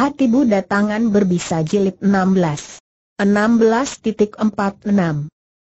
Hati Buddha Tangan Berbisa Jilid 16 16.46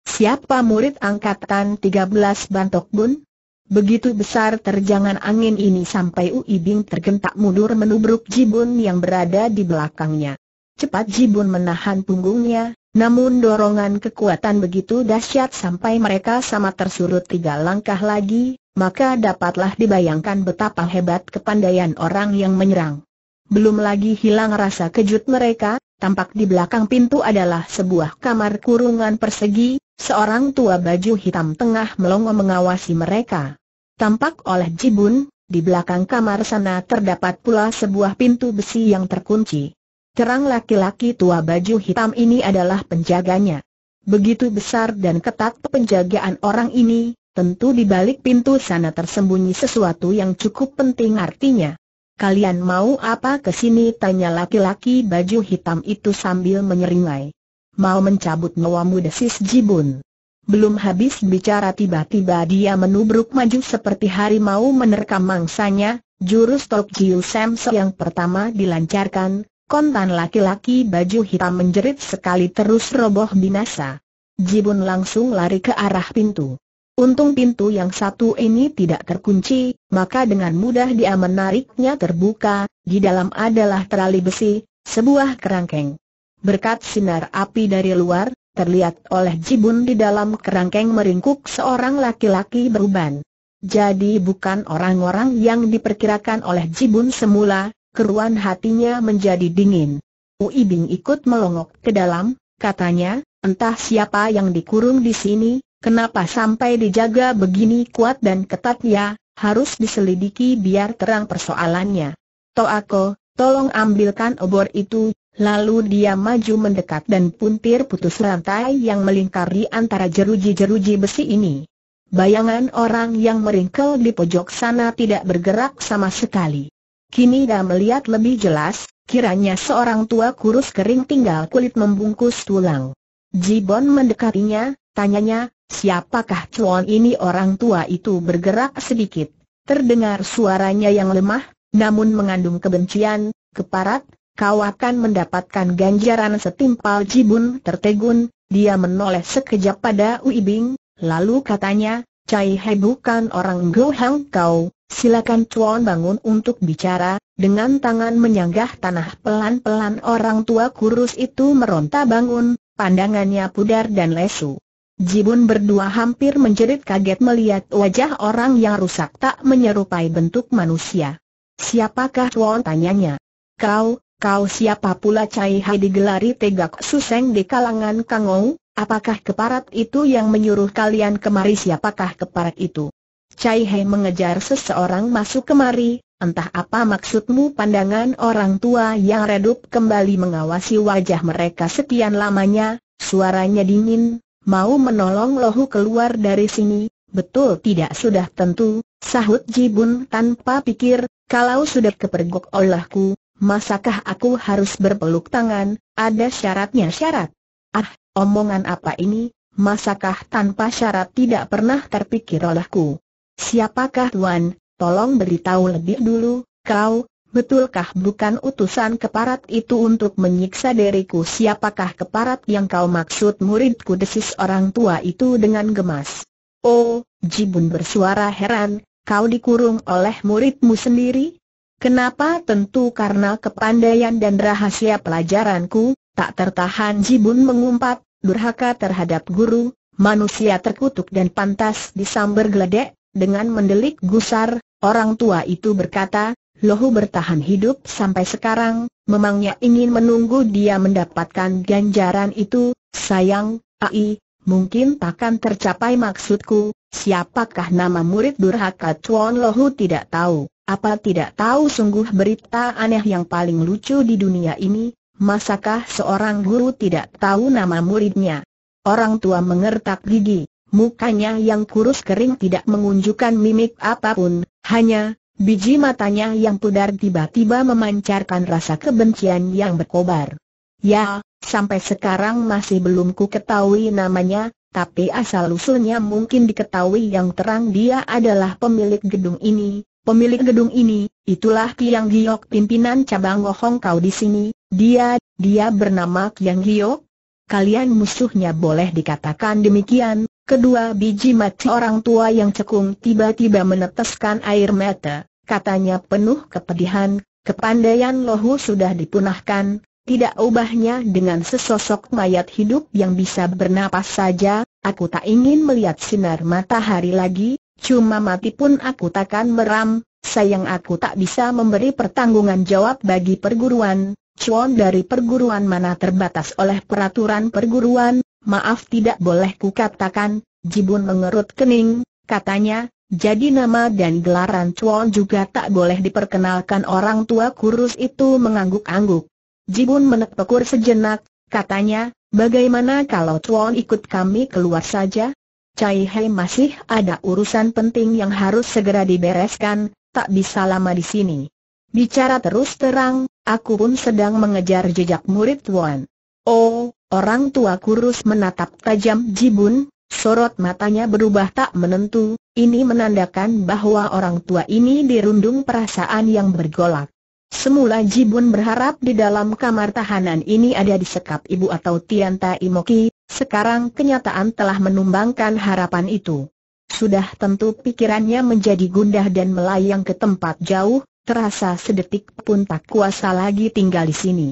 Siapa murid angkatan 13 Bantok Bun? Begitu besar terjangan angin ini sampai Ui Bing tergentak mundur menubruk Jibun yang berada di belakangnya. Cepat Jibun menahan punggungnya, namun dorongan kekuatan begitu dahsyat sampai mereka sama tersurut tiga langkah lagi, maka dapatlah dibayangkan betapa hebat kepandaian orang yang menyerang. Belum lagi hilang rasa kejut mereka, tampak di belakang pintu adalah sebuah kamar kurungan persegi, seorang tua baju hitam tengah melongo mengawasi mereka. Tampak oleh Jibun, di belakang kamar sana terdapat pula sebuah pintu besi yang terkunci. Terang laki-laki tua baju hitam ini adalah penjaganya. Begitu besar dan ketat penjagaan orang ini, tentu di balik pintu sana tersembunyi sesuatu yang cukup penting artinya. Kalian mau apa ke sini? Tanya laki-laki baju hitam itu sambil menyeringai. Mau mencabut nyawamu desis Jibun. Belum habis bicara tiba-tiba dia menubruk maju seperti harimau menerkam mangsanya, jurus jiu Samso yang pertama dilancarkan, kontan laki-laki baju hitam menjerit sekali terus roboh binasa. Jibun langsung lari ke arah pintu. Untung pintu yang satu ini tidak terkunci, maka dengan mudah dia menariknya terbuka, di dalam adalah terali besi, sebuah kerangkeng. Berkat sinar api dari luar, terlihat oleh Jibun di dalam kerangkeng meringkuk seorang laki-laki beruban. Jadi bukan orang-orang yang diperkirakan oleh Jibun semula, keruan hatinya menjadi dingin. Uibing ikut melongok ke dalam, katanya, entah siapa yang dikurung di sini, Kenapa sampai dijaga begini kuat dan ketat ya, harus diselidiki biar terang persoalannya. Toako, tolong ambilkan obor itu, lalu dia maju mendekat dan puntir putus rantai yang melingkari antara jeruji-jeruji besi ini. Bayangan orang yang meringkel di pojok sana tidak bergerak sama sekali. Kini dah melihat lebih jelas, kiranya seorang tua kurus kering tinggal kulit membungkus tulang. Jibon mendekatinya, tanyanya, Siapakah Chuan ini orang tua itu bergerak sedikit. Terdengar suaranya yang lemah, namun mengandung kebencian, keparat, kau akan mendapatkan ganjaran setimpal jibun tertegun, dia menoleh sekejap pada Ui Bing, lalu katanya, Cai He bukan orang Gohang kau, silakan Chuan bangun untuk bicara, dengan tangan menyanggah tanah pelan-pelan orang tua kurus itu meronta bangun, pandangannya pudar dan lesu. Jibun berdua hampir menjerit kaget melihat wajah orang yang rusak tak menyerupai bentuk manusia. Siapakah tanya tanyanya? Kau, kau siapa pula Cai Hai digelari tegak suseng di kalangan Kangou, apakah keparat itu yang menyuruh kalian kemari siapakah keparat itu? Cai Hai mengejar seseorang masuk kemari, entah apa maksudmu pandangan orang tua yang redup kembali mengawasi wajah mereka sekian lamanya, suaranya dingin, mau menolong Lohu keluar dari sini, betul tidak sudah tentu, sahut Jibun tanpa pikir, kalau sudah kepergok olahku, masakah aku harus berpeluk tangan, ada syaratnya syarat. Ah, omongan apa ini, masakah tanpa syarat tidak pernah terpikir olehku. Siapakah Tuan, tolong beritahu lebih dulu, kau, Betulkah bukan utusan keparat itu untuk menyiksa diriku siapakah keparat yang kau maksud muridku desis orang tua itu dengan gemas. Oh, Jibun bersuara heran, kau dikurung oleh muridmu sendiri? Kenapa tentu karena kepandaian dan rahasia pelajaranku, tak tertahan Jibun mengumpat, durhaka terhadap guru, manusia terkutuk dan pantas disambar geledek, dengan mendelik gusar, orang tua itu berkata, Lohu bertahan hidup sampai sekarang, memangnya ingin menunggu dia mendapatkan ganjaran itu, sayang, ai, mungkin takkan tercapai maksudku, siapakah nama murid durhaka Tuan Lohu tidak tahu, apa tidak tahu sungguh berita aneh yang paling lucu di dunia ini, masakah seorang guru tidak tahu nama muridnya? Orang tua mengertak gigi, mukanya yang kurus kering tidak mengunjukkan mimik apapun, hanya Biji matanya yang pudar tiba-tiba memancarkan rasa kebencian yang berkobar. Ya, sampai sekarang masih belum ku ketahui namanya, tapi asal-usulnya mungkin diketahui yang terang dia adalah pemilik gedung ini, pemilik gedung ini, itulah Kiang Giok pimpinan cabang Gohong Kau di sini, dia, dia bernama Kiang Giok. Kalian musuhnya boleh dikatakan demikian, Kedua biji mati orang tua yang cekung tiba-tiba meneteskan air mata, katanya penuh kepedihan, kepandaian lohu sudah dipunahkan, tidak ubahnya dengan sesosok mayat hidup yang bisa bernapas saja, aku tak ingin melihat sinar matahari lagi, cuma mati pun aku takkan meram, sayang aku tak bisa memberi pertanggungan jawab bagi perguruan, cuan dari perguruan mana terbatas oleh peraturan perguruan, Maaf tidak boleh kukatakan, Jibun mengerut kening, katanya, jadi nama dan gelaran Chuan juga tak boleh diperkenalkan orang tua kurus itu mengangguk-angguk. Jibun menepukur sejenak, katanya, bagaimana kalau Chuan ikut kami keluar saja? Cai Hei masih ada urusan penting yang harus segera dibereskan, tak bisa lama di sini. Bicara terus terang, aku pun sedang mengejar jejak murid Chuan. Oh, orang tua kurus menatap tajam Jibun, sorot matanya berubah tak menentu, ini menandakan bahwa orang tua ini dirundung perasaan yang bergolak. Semula Jibun berharap di dalam kamar tahanan ini ada disekap ibu atau Tianta Imoki, sekarang kenyataan telah menumbangkan harapan itu. Sudah tentu pikirannya menjadi gundah dan melayang ke tempat jauh, terasa sedetik pun tak kuasa lagi tinggal di sini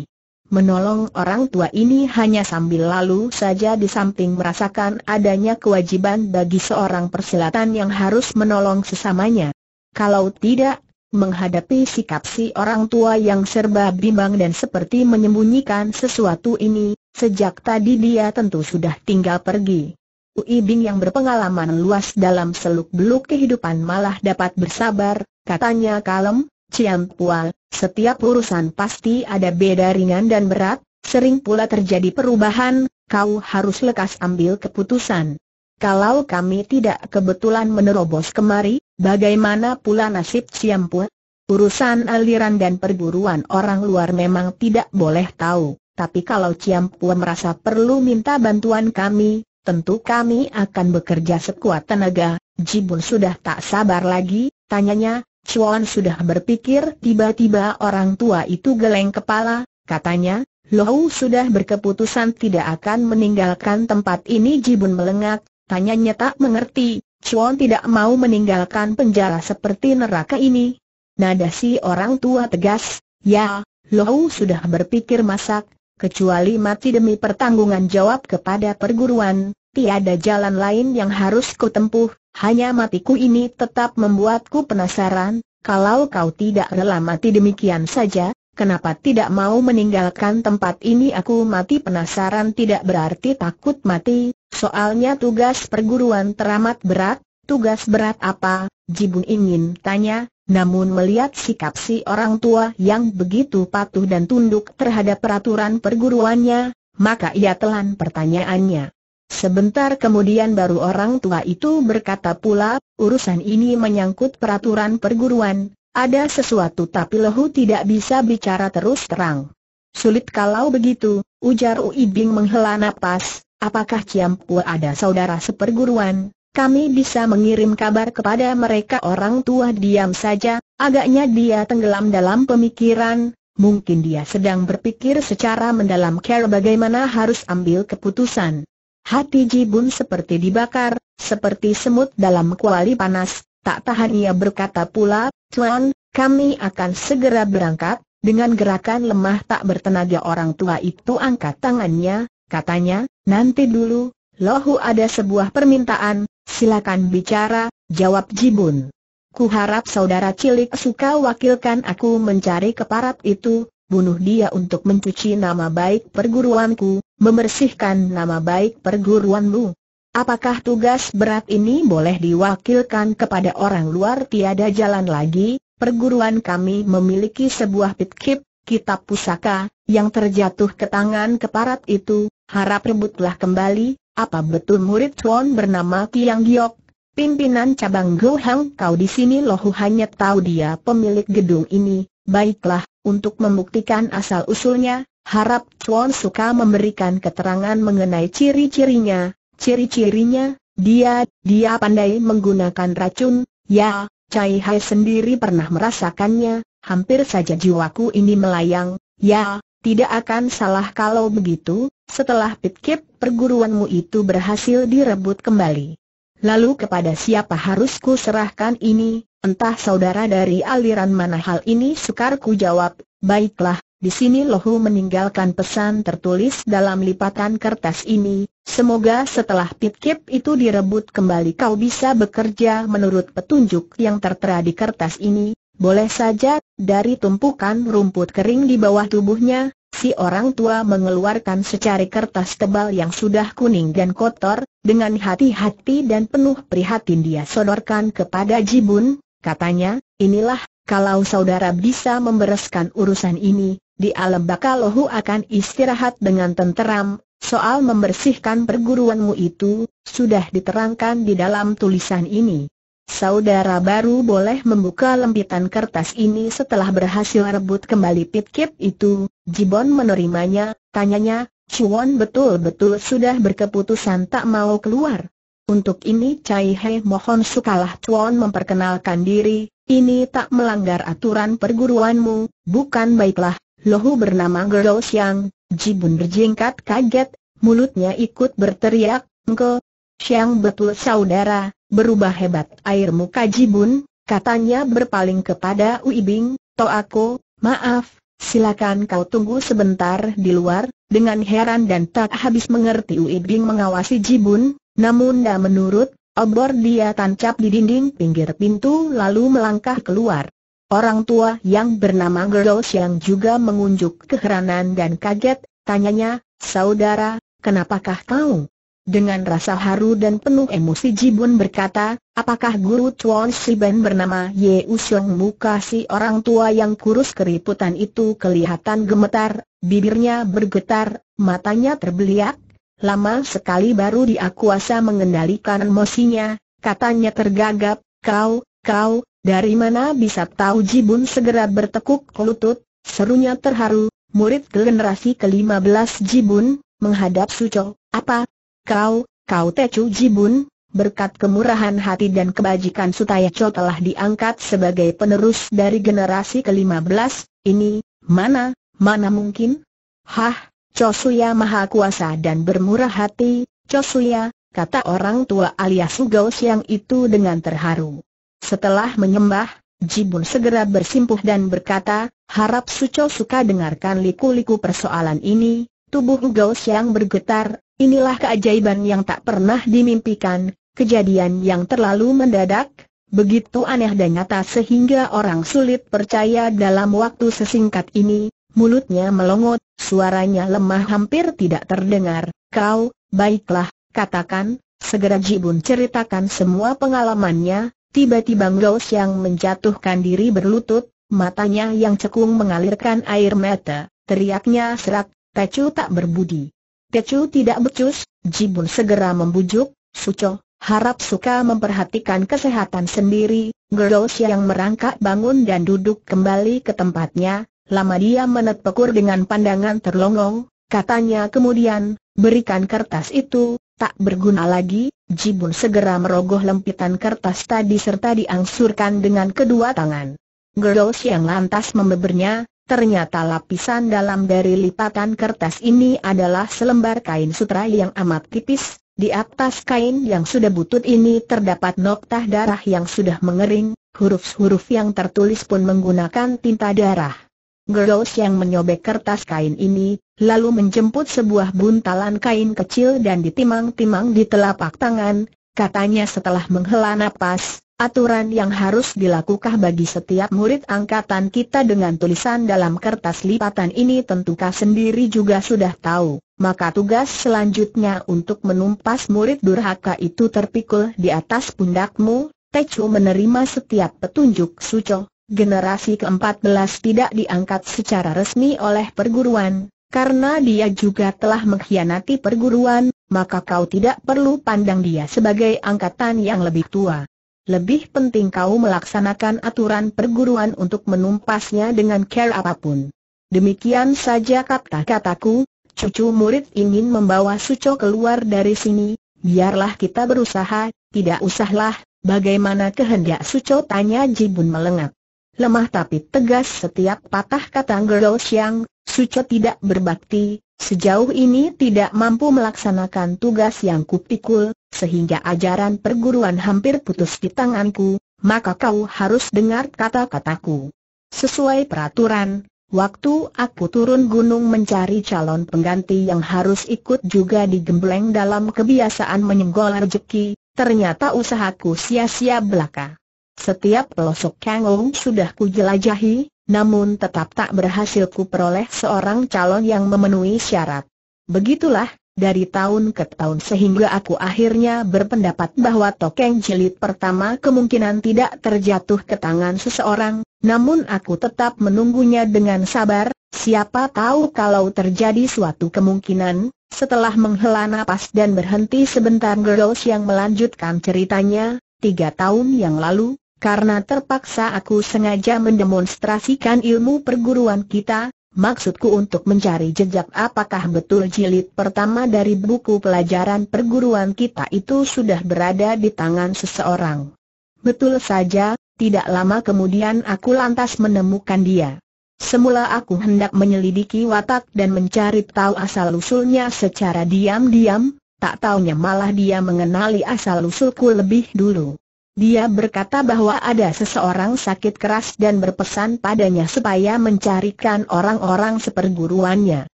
menolong orang tua ini hanya sambil lalu saja di samping merasakan adanya kewajiban bagi seorang persilatan yang harus menolong sesamanya. Kalau tidak, menghadapi sikap si orang tua yang serba bimbang dan seperti menyembunyikan sesuatu ini, sejak tadi dia tentu sudah tinggal pergi. Ui Bing yang berpengalaman luas dalam seluk-beluk kehidupan malah dapat bersabar, katanya kalem, Ciam Pual, setiap urusan pasti ada beda ringan dan berat, sering pula terjadi perubahan, kau harus lekas ambil keputusan. Kalau kami tidak kebetulan menerobos kemari, bagaimana pula nasib Ciam Pual? Urusan aliran dan perburuan orang luar memang tidak boleh tahu, tapi kalau Ciam Pual merasa perlu minta bantuan kami, tentu kami akan bekerja sekuat tenaga. Jibun sudah tak sabar lagi, tanyanya, Chuan sudah berpikir tiba-tiba orang tua itu geleng kepala, katanya, Lohu sudah berkeputusan tidak akan meninggalkan tempat ini Jibun melengak, tanyanya tak mengerti, Chuan tidak mau meninggalkan penjara seperti neraka ini. Nada si orang tua tegas, ya, Lohu sudah berpikir masak, kecuali mati demi pertanggungan jawab kepada perguruan, tiada jalan lain yang harus ku tempuh, hanya matiku ini tetap membuatku penasaran, kalau kau tidak rela mati demikian saja, kenapa tidak mau meninggalkan tempat ini aku mati penasaran tidak berarti takut mati, soalnya tugas perguruan teramat berat, tugas berat apa, Jibun ingin tanya, namun melihat sikap si orang tua yang begitu patuh dan tunduk terhadap peraturan perguruannya, maka ia telan pertanyaannya. Sebentar kemudian baru orang tua itu berkata pula, urusan ini menyangkut peraturan perguruan, ada sesuatu tapi Lehu tidak bisa bicara terus terang. Sulit kalau begitu, ujar Uibing menghela napas, apakah Ciampu ada saudara seperguruan, kami bisa mengirim kabar kepada mereka orang tua diam saja, agaknya dia tenggelam dalam pemikiran, mungkin dia sedang berpikir secara mendalam cara bagaimana harus ambil keputusan. Hati Jibun seperti dibakar, seperti semut dalam kuali panas, tak tahan ia berkata pula, Tuan, kami akan segera berangkat, dengan gerakan lemah tak bertenaga orang tua itu angkat tangannya, katanya, nanti dulu, lohu ada sebuah permintaan, silakan bicara, jawab Jibun. Ku harap saudara cilik suka wakilkan aku mencari keparat itu, bunuh dia untuk mencuci nama baik perguruanku, membersihkan nama baik perguruanmu. Apakah tugas berat ini boleh diwakilkan kepada orang luar tiada jalan lagi? Perguruan kami memiliki sebuah pitkip, kitab pusaka, yang terjatuh ke tangan keparat itu, harap rebutlah kembali, apa betul murid Tuan bernama Tiang Giok? Pimpinan cabang Gohang kau di sini lohu hanya tahu dia pemilik gedung ini, baiklah, untuk membuktikan asal-usulnya, harap Chuan suka memberikan keterangan mengenai ciri-cirinya. Ciri-cirinya, dia, dia pandai menggunakan racun, ya, Cai Hai sendiri pernah merasakannya, hampir saja jiwaku ini melayang, ya, tidak akan salah kalau begitu, setelah pitkip perguruanmu itu berhasil direbut kembali. Lalu kepada siapa harusku serahkan ini, Entah saudara dari aliran mana hal ini sukar ku jawab, baiklah, di sini Lohu meninggalkan pesan tertulis dalam lipatan kertas ini, semoga setelah pitkip itu direbut kembali kau bisa bekerja menurut petunjuk yang tertera di kertas ini, boleh saja, dari tumpukan rumput kering di bawah tubuhnya, si orang tua mengeluarkan secari kertas tebal yang sudah kuning dan kotor, dengan hati-hati dan penuh prihatin dia sodorkan kepada Jibun, Katanya, inilah, kalau saudara bisa membereskan urusan ini, di alam bakal bakalohu akan istirahat dengan tenteram, soal membersihkan perguruanmu itu, sudah diterangkan di dalam tulisan ini. Saudara baru boleh membuka lempitan kertas ini setelah berhasil rebut kembali pitkip itu, Jibon menerimanya, tanyanya, Chuan betul-betul sudah berkeputusan tak mau keluar. Untuk ini Cai He mohon sukalah Tuan memperkenalkan diri, ini tak melanggar aturan perguruanmu, bukan baiklah. Lohu bernama Gerdo Siang, Jibun berjingkat kaget, mulutnya ikut berteriak, Ngo, Siang betul saudara, berubah hebat air muka Jibun, katanya berpaling kepada Bing. Uibing, aku, maaf, silakan kau tunggu sebentar di luar, dengan heran dan tak habis mengerti Bing mengawasi Jibun, namun dah menurut, obor dia tancap di dinding pinggir pintu lalu melangkah keluar. Orang tua yang bernama Gerdos yang juga mengunjuk keheranan dan kaget, tanyanya, saudara, kenapakah kau? Dengan rasa haru dan penuh emosi Jibun berkata, apakah guru Chuan Siben bernama Ye Usyong muka si orang tua yang kurus keriputan itu kelihatan gemetar, bibirnya bergetar, matanya terbeliak, Lama sekali baru dia kuasa mengendalikan emosinya, katanya tergagap, kau, kau, dari mana bisa tahu Jibun segera bertekuk lutut, serunya terharu, murid generasi ke-15 Jibun, menghadap Suco, apa? Kau, kau Tecu Jibun, berkat kemurahan hati dan kebajikan Sutaya Sutayaco telah diangkat sebagai penerus dari generasi ke-15, ini, mana, mana mungkin? Hah, Chosuya maha kuasa dan bermurah hati, Chosuya, kata orang tua alias Sugao yang itu dengan terharu. Setelah menyembah, Jibun segera bersimpuh dan berkata, harap Suco suka dengarkan liku-liku persoalan ini, tubuh Gao yang bergetar, inilah keajaiban yang tak pernah dimimpikan, kejadian yang terlalu mendadak, begitu aneh dan nyata sehingga orang sulit percaya dalam waktu sesingkat ini, mulutnya melongot, suaranya lemah hampir tidak terdengar. Kau, baiklah, katakan, segera Jibun ceritakan semua pengalamannya, tiba-tiba Ngaus yang menjatuhkan diri berlutut, matanya yang cekung mengalirkan air mata, teriaknya serak, Tecu tak berbudi. Tecu tidak becus, Jibun segera membujuk, Suco, harap suka memperhatikan kesehatan sendiri, Girls yang merangkak bangun dan duduk kembali ke tempatnya, Lama dia menetpekur dengan pandangan terlongong, katanya kemudian, berikan kertas itu, tak berguna lagi, Jibun segera merogoh lempitan kertas tadi serta diangsurkan dengan kedua tangan. Gerdos yang lantas membebernya, ternyata lapisan dalam dari lipatan kertas ini adalah selembar kain sutra yang amat tipis, di atas kain yang sudah butut ini terdapat noktah darah yang sudah mengering, huruf-huruf yang tertulis pun menggunakan tinta darah. Geros yang menyobek kertas kain ini, lalu menjemput sebuah buntalan kain kecil dan ditimang-timang di telapak tangan, katanya setelah menghela napas, Aturan yang harus dilakukan bagi setiap murid angkatan kita dengan tulisan dalam kertas lipatan ini tentu kau sendiri juga sudah tahu. Maka tugas selanjutnya untuk menumpas murid durhaka itu terpikul di atas pundakmu, Tejo menerima setiap petunjuk Suco. Generasi ke-14 tidak diangkat secara resmi oleh perguruan, karena dia juga telah mengkhianati perguruan, maka kau tidak perlu pandang dia sebagai angkatan yang lebih tua. Lebih penting kau melaksanakan aturan perguruan untuk menumpasnya dengan care apapun. Demikian saja kata-kataku, cucu murid ingin membawa Suco keluar dari sini, biarlah kita berusaha, tidak usahlah, bagaimana kehendak Suco tanya Jibun melengak lemah tapi tegas setiap patah kata Gerol Siang, Suco tidak berbakti, sejauh ini tidak mampu melaksanakan tugas yang kupikul, sehingga ajaran perguruan hampir putus di tanganku, maka kau harus dengar kata-kataku. Sesuai peraturan, waktu aku turun gunung mencari calon pengganti yang harus ikut juga digembleng dalam kebiasaan menyenggol rezeki, ternyata usahaku sia-sia belaka. Setiap pelosok Kangong sudah kujelajahi, namun tetap tak berhasil kuperoleh seorang calon yang memenuhi syarat. Begitulah, dari tahun ke tahun sehingga aku akhirnya berpendapat bahwa tokeng jelit pertama kemungkinan tidak terjatuh ke tangan seseorang, namun aku tetap menunggunya dengan sabar, siapa tahu kalau terjadi suatu kemungkinan, setelah menghela nafas dan berhenti sebentar Girls yang melanjutkan ceritanya, tiga tahun yang lalu, karena terpaksa aku sengaja mendemonstrasikan ilmu perguruan kita, maksudku untuk mencari jejak apakah betul jilid pertama dari buku pelajaran perguruan kita itu sudah berada di tangan seseorang. Betul saja, tidak lama kemudian aku lantas menemukan dia. Semula aku hendak menyelidiki watak dan mencari tahu asal-usulnya secara diam-diam, tak taunya malah dia mengenali asal-usulku lebih dulu. Dia berkata bahwa ada seseorang sakit keras dan berpesan padanya supaya mencarikan orang-orang seperguruannya.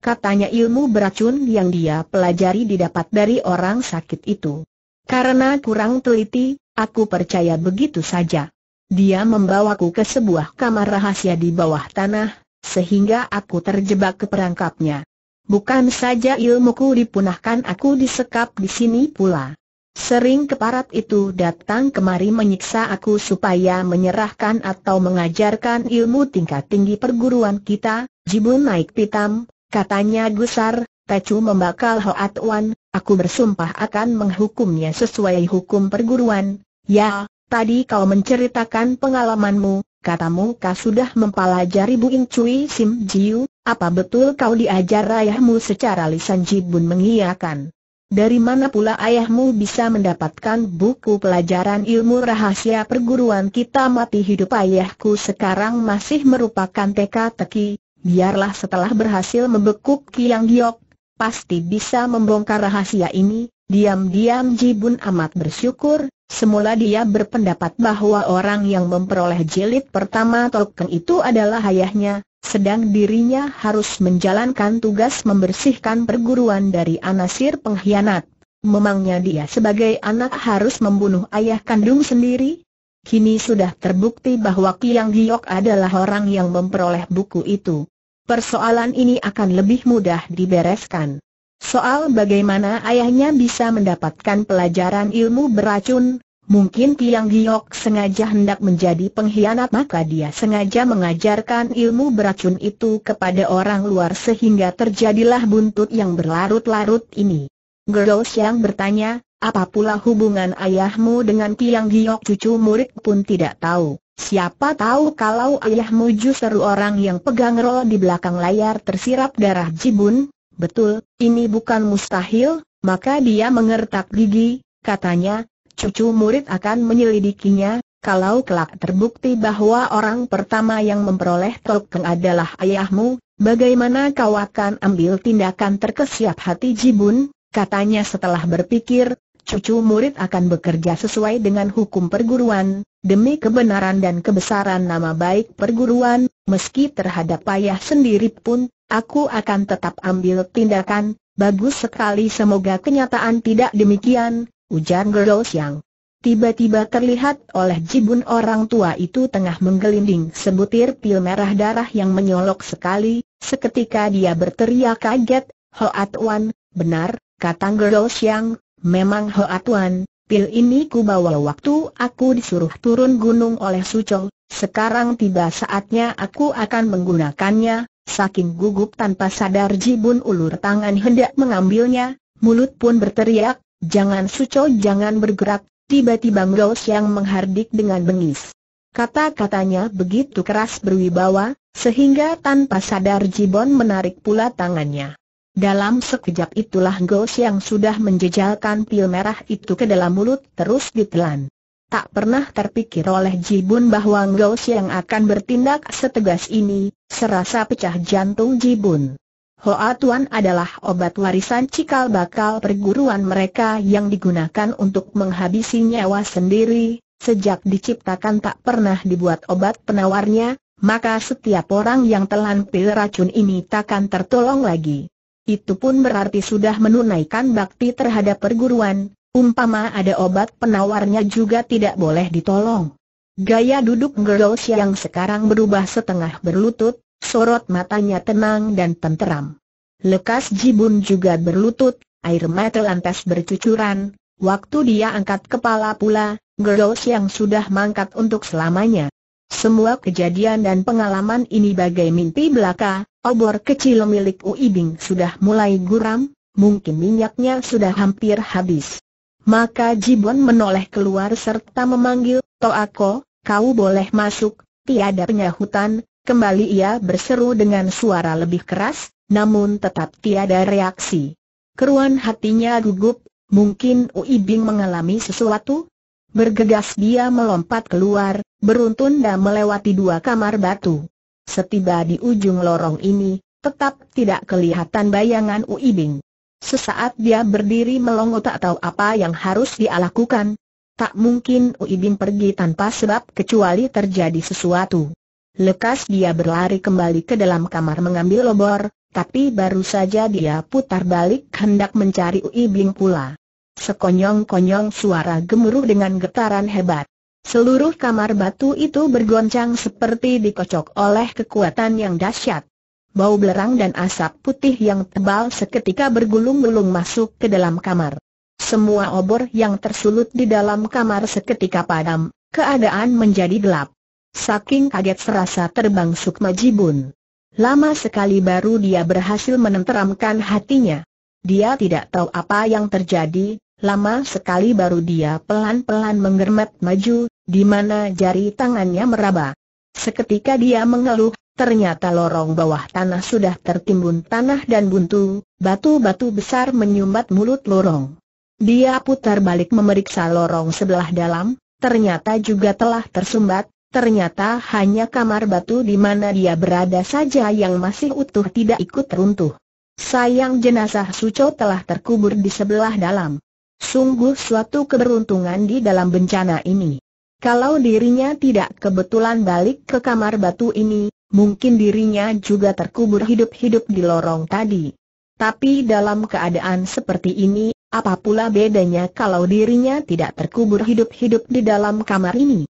Katanya ilmu beracun yang dia pelajari didapat dari orang sakit itu. Karena kurang teliti, aku percaya begitu saja. Dia membawaku ke sebuah kamar rahasia di bawah tanah, sehingga aku terjebak ke perangkapnya. Bukan saja ilmuku dipunahkan aku disekap di sini pula. Sering keparat itu datang kemari menyiksa aku supaya menyerahkan atau mengajarkan ilmu tingkat tinggi perguruan kita, Jibun naik pitam, katanya gusar, Tecu membakal Hoat Wan, aku bersumpah akan menghukumnya sesuai hukum perguruan. Ya, tadi kau menceritakan pengalamanmu, katamu kau sudah mempelajari Buin Cui Sim Jiu, apa betul kau diajar rayahmu secara lisan Jibun mengiyakan. Dari mana pula ayahmu bisa mendapatkan buku pelajaran ilmu rahasia perguruan kita mati hidup ayahku sekarang masih merupakan teka-teki, biarlah setelah berhasil membekuk Kiang Giok, pasti bisa membongkar rahasia ini, diam-diam Jibun amat bersyukur, semula dia berpendapat bahwa orang yang memperoleh jilid pertama token itu adalah ayahnya, sedang dirinya harus menjalankan tugas membersihkan perguruan dari anasir pengkhianat. Memangnya dia sebagai anak harus membunuh ayah kandung sendiri? Kini sudah terbukti bahwa Kiang Giok adalah orang yang memperoleh buku itu. Persoalan ini akan lebih mudah dibereskan. Soal bagaimana ayahnya bisa mendapatkan pelajaran ilmu beracun, Mungkin Tiang Giok sengaja hendak menjadi pengkhianat maka dia sengaja mengajarkan ilmu beracun itu kepada orang luar sehingga terjadilah buntut yang berlarut-larut ini. Girls yang bertanya, apa pula hubungan ayahmu dengan Tiang Giok cucu murid pun tidak tahu. Siapa tahu kalau ayahmu justru orang yang pegang roh di belakang layar tersirap darah jibun? Betul, ini bukan mustahil, maka dia mengertak gigi, katanya, cucu murid akan menyelidikinya, kalau kelak terbukti bahwa orang pertama yang memperoleh token adalah ayahmu, bagaimana kau akan ambil tindakan terkesiap hati Jibun? Katanya setelah berpikir, cucu murid akan bekerja sesuai dengan hukum perguruan, demi kebenaran dan kebesaran nama baik perguruan, meski terhadap ayah sendiri pun, aku akan tetap ambil tindakan, bagus sekali semoga kenyataan tidak demikian, ujar Gerol Siang. Tiba-tiba terlihat oleh jibun orang tua itu tengah menggelinding sebutir pil merah darah yang menyolok sekali, seketika dia berteriak kaget, Hoat Wan, benar, kata Gerol Siang, memang Hoat Wan, pil ini ku bawa waktu aku disuruh turun gunung oleh Sucong, sekarang tiba saatnya aku akan menggunakannya, saking gugup tanpa sadar jibun ulur tangan hendak mengambilnya, mulut pun berteriak, Jangan Suco jangan bergerak, tiba-tiba ngos yang menghardik dengan bengis. Kata-katanya begitu keras berwibawa, sehingga tanpa sadar Jibon menarik pula tangannya. Dalam sekejap itulah ngos yang sudah menjejalkan pil merah itu ke dalam mulut terus ditelan. Tak pernah terpikir oleh Jibun bahwa ngos yang akan bertindak setegas ini, serasa pecah jantung Jibun. Hoa Tuan adalah obat warisan cikal bakal perguruan mereka yang digunakan untuk menghabisi nyawa sendiri, sejak diciptakan tak pernah dibuat obat penawarnya, maka setiap orang yang telan pil racun ini takkan tertolong lagi. Itu pun berarti sudah menunaikan bakti terhadap perguruan, umpama ada obat penawarnya juga tidak boleh ditolong. Gaya duduk Gerlos yang sekarang berubah setengah berlutut, sorot matanya tenang dan tenteram. Lekas Jibun juga berlutut, air mata lantas bercucuran, waktu dia angkat kepala pula, Gerdos yang sudah mangkat untuk selamanya. Semua kejadian dan pengalaman ini bagai mimpi belaka, obor kecil milik Uibing sudah mulai guram, mungkin minyaknya sudah hampir habis. Maka Jibun menoleh keluar serta memanggil, Toako, kau boleh masuk, tiada penyahutan, Kembali ia berseru dengan suara lebih keras, namun tetap tiada reaksi. Keruan hatinya gugup, mungkin Ui Bing mengalami sesuatu? Bergegas dia melompat keluar, beruntun dan melewati dua kamar batu. Setiba di ujung lorong ini, tetap tidak kelihatan bayangan Ui Bing. Sesaat dia berdiri melongo tak tahu apa yang harus dia lakukan. Tak mungkin Ui Bing pergi tanpa sebab kecuali terjadi sesuatu. Lekas dia berlari kembali ke dalam kamar mengambil obor, tapi baru saja dia putar balik hendak mencari Ui Bing pula. Sekonyong-konyong suara gemuruh dengan getaran hebat. Seluruh kamar batu itu bergoncang seperti dikocok oleh kekuatan yang dahsyat. Bau belerang dan asap putih yang tebal seketika bergulung-gulung masuk ke dalam kamar. Semua obor yang tersulut di dalam kamar seketika padam, keadaan menjadi gelap. Saking kaget serasa terbang Sukma Jibun. Lama sekali baru dia berhasil menenteramkan hatinya. Dia tidak tahu apa yang terjadi, lama sekali baru dia pelan-pelan menggermet maju, di mana jari tangannya meraba. Seketika dia mengeluh, Ternyata lorong bawah tanah sudah tertimbun tanah dan buntu, batu-batu besar menyumbat mulut lorong. Dia putar balik memeriksa lorong sebelah dalam, ternyata juga telah tersumbat, Ternyata hanya kamar batu di mana dia berada saja yang masih utuh tidak ikut runtuh. Sayang jenazah Suco telah terkubur di sebelah dalam. Sungguh suatu keberuntungan di dalam bencana ini. Kalau dirinya tidak kebetulan balik ke kamar batu ini, mungkin dirinya juga terkubur hidup-hidup di lorong tadi. Tapi dalam keadaan seperti ini, apa pula bedanya kalau dirinya tidak terkubur hidup-hidup di dalam kamar ini?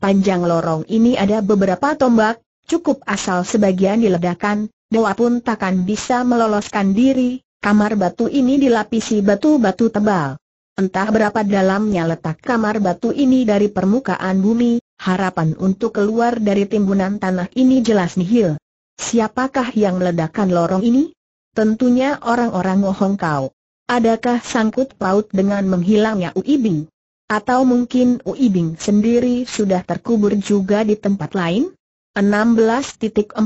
Panjang lorong ini ada beberapa tombak, cukup asal sebagian diledakan, Dewa pun takkan bisa meloloskan diri, kamar batu ini dilapisi batu-batu tebal. Entah berapa dalamnya letak kamar batu ini dari permukaan bumi, harapan untuk keluar dari timbunan tanah ini jelas nihil. Siapakah yang meledakkan lorong ini? Tentunya orang-orang Ngohong Kau. Adakah sangkut paut dengan menghilangnya Uibing? Atau mungkin Ui Bing sendiri sudah terkubur juga di tempat lain? 16.47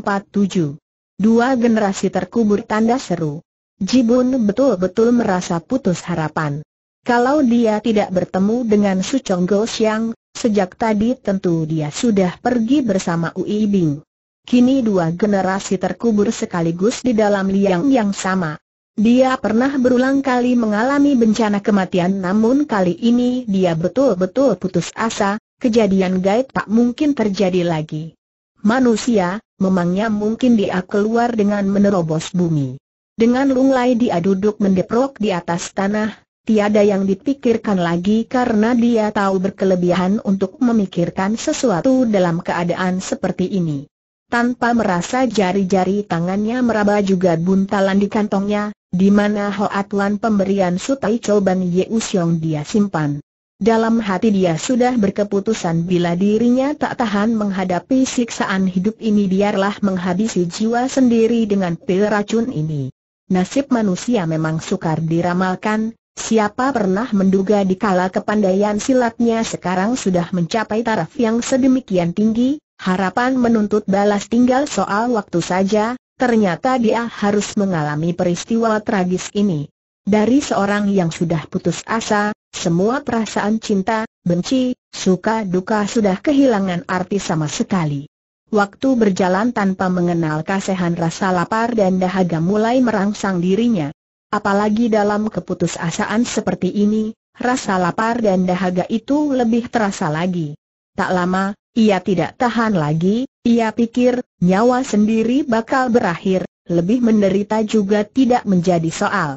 Dua generasi terkubur tanda seru. Jibun betul-betul merasa putus harapan. Kalau dia tidak bertemu dengan Su Chong Go Xiang, sejak tadi tentu dia sudah pergi bersama Ui Bing. Kini dua generasi terkubur sekaligus di dalam liang yang sama. Dia pernah berulang kali mengalami bencana kematian namun kali ini dia betul-betul putus asa, kejadian gaib tak mungkin terjadi lagi. Manusia, memangnya mungkin dia keluar dengan menerobos bumi. Dengan lunglai dia duduk mendeprok di atas tanah, tiada yang dipikirkan lagi karena dia tahu berkelebihan untuk memikirkan sesuatu dalam keadaan seperti ini. Tanpa merasa jari-jari tangannya meraba juga buntalan di kantongnya, di mana Hoatlan pemberian Sutai Choban Ye Usyong dia simpan. Dalam hati dia sudah berkeputusan bila dirinya tak tahan menghadapi siksaan hidup ini biarlah menghabisi jiwa sendiri dengan pil racun ini. Nasib manusia memang sukar diramalkan, siapa pernah menduga dikala kepandaian silatnya sekarang sudah mencapai taraf yang sedemikian tinggi, Harapan menuntut balas tinggal soal waktu saja, ternyata dia harus mengalami peristiwa tragis ini. Dari seorang yang sudah putus asa, semua perasaan cinta, benci, suka duka sudah kehilangan arti sama sekali. Waktu berjalan tanpa mengenal kasehan rasa lapar dan dahaga mulai merangsang dirinya. Apalagi dalam keputusasaan seperti ini, rasa lapar dan dahaga itu lebih terasa lagi. Tak lama, ia tidak tahan lagi, ia pikir, nyawa sendiri bakal berakhir, lebih menderita juga tidak menjadi soal.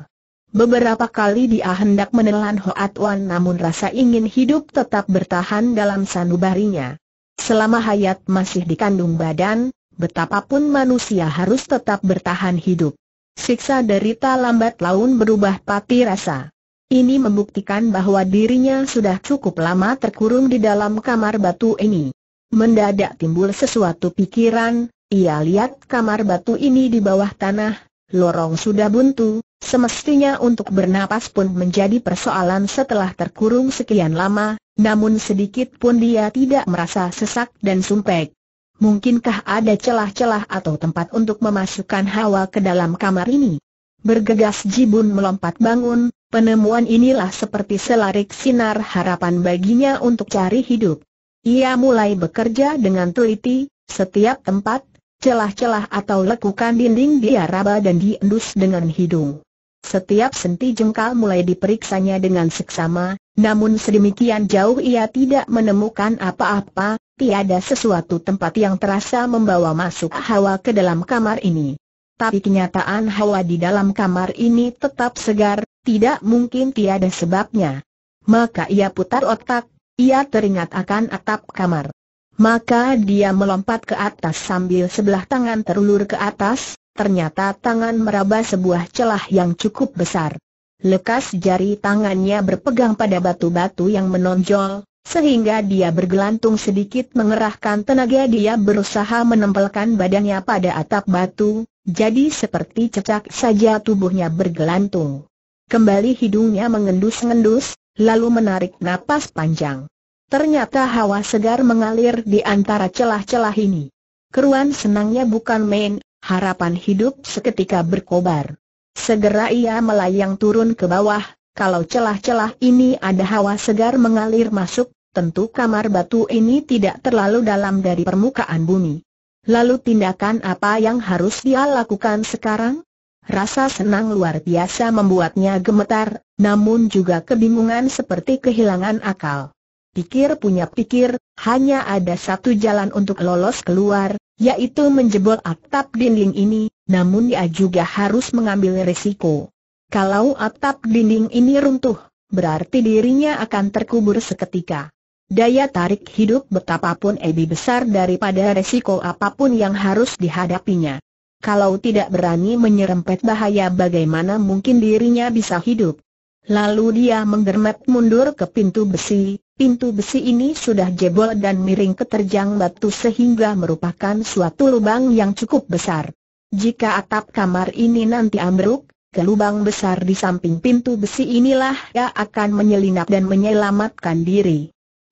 Beberapa kali dia hendak menelan Hoat Wan namun rasa ingin hidup tetap bertahan dalam sanubarinya. Selama hayat masih dikandung badan, betapapun manusia harus tetap bertahan hidup. Siksa derita lambat laun berubah pati rasa. Ini membuktikan bahwa dirinya sudah cukup lama terkurung di dalam kamar batu ini. Mendadak timbul sesuatu pikiran, ia lihat kamar batu ini di bawah tanah, lorong sudah buntu, semestinya untuk bernapas pun menjadi persoalan setelah terkurung sekian lama, namun sedikit pun dia tidak merasa sesak dan sumpek. Mungkinkah ada celah-celah atau tempat untuk memasukkan hawa ke dalam kamar ini? Bergegas Jibun melompat bangun, penemuan inilah seperti selarik sinar harapan baginya untuk cari hidup. Ia mulai bekerja dengan teliti, setiap tempat, celah-celah atau lekukan dinding dia raba dan diendus dengan hidung. Setiap senti jengkal mulai diperiksanya dengan seksama, namun sedemikian jauh ia tidak menemukan apa-apa, tiada sesuatu tempat yang terasa membawa masuk hawa ke dalam kamar ini. Tapi kenyataan hawa di dalam kamar ini tetap segar, tidak mungkin tiada sebabnya. Maka ia putar otak, ia teringat akan atap kamar. Maka dia melompat ke atas sambil sebelah tangan terulur ke atas, ternyata tangan meraba sebuah celah yang cukup besar. Lekas jari tangannya berpegang pada batu-batu yang menonjol, sehingga dia bergelantung sedikit mengerahkan tenaga dia berusaha menempelkan badannya pada atap batu, jadi seperti cecak saja tubuhnya bergelantung. Kembali hidungnya mengendus-ngendus, lalu menarik napas panjang. Ternyata hawa segar mengalir di antara celah-celah ini. Keruan senangnya bukan main, harapan hidup seketika berkobar. Segera ia melayang turun ke bawah, kalau celah-celah ini ada hawa segar mengalir masuk, tentu kamar batu ini tidak terlalu dalam dari permukaan bumi. Lalu tindakan apa yang harus dia lakukan sekarang? Rasa senang luar biasa membuatnya gemetar, namun juga kebingungan seperti kehilangan akal. Pikir punya pikir, hanya ada satu jalan untuk lolos keluar, yaitu menjebol atap dinding ini, namun dia juga harus mengambil risiko. Kalau atap dinding ini runtuh, berarti dirinya akan terkubur seketika. Daya tarik hidup betapapun lebih besar daripada resiko apapun yang harus dihadapinya. Kalau tidak berani menyerempet bahaya bagaimana mungkin dirinya bisa hidup? Lalu dia menggermet mundur ke pintu besi, pintu besi ini sudah jebol dan miring keterjang batu sehingga merupakan suatu lubang yang cukup besar. Jika atap kamar ini nanti ambruk, ke lubang besar di samping pintu besi inilah ia akan menyelinap dan menyelamatkan diri.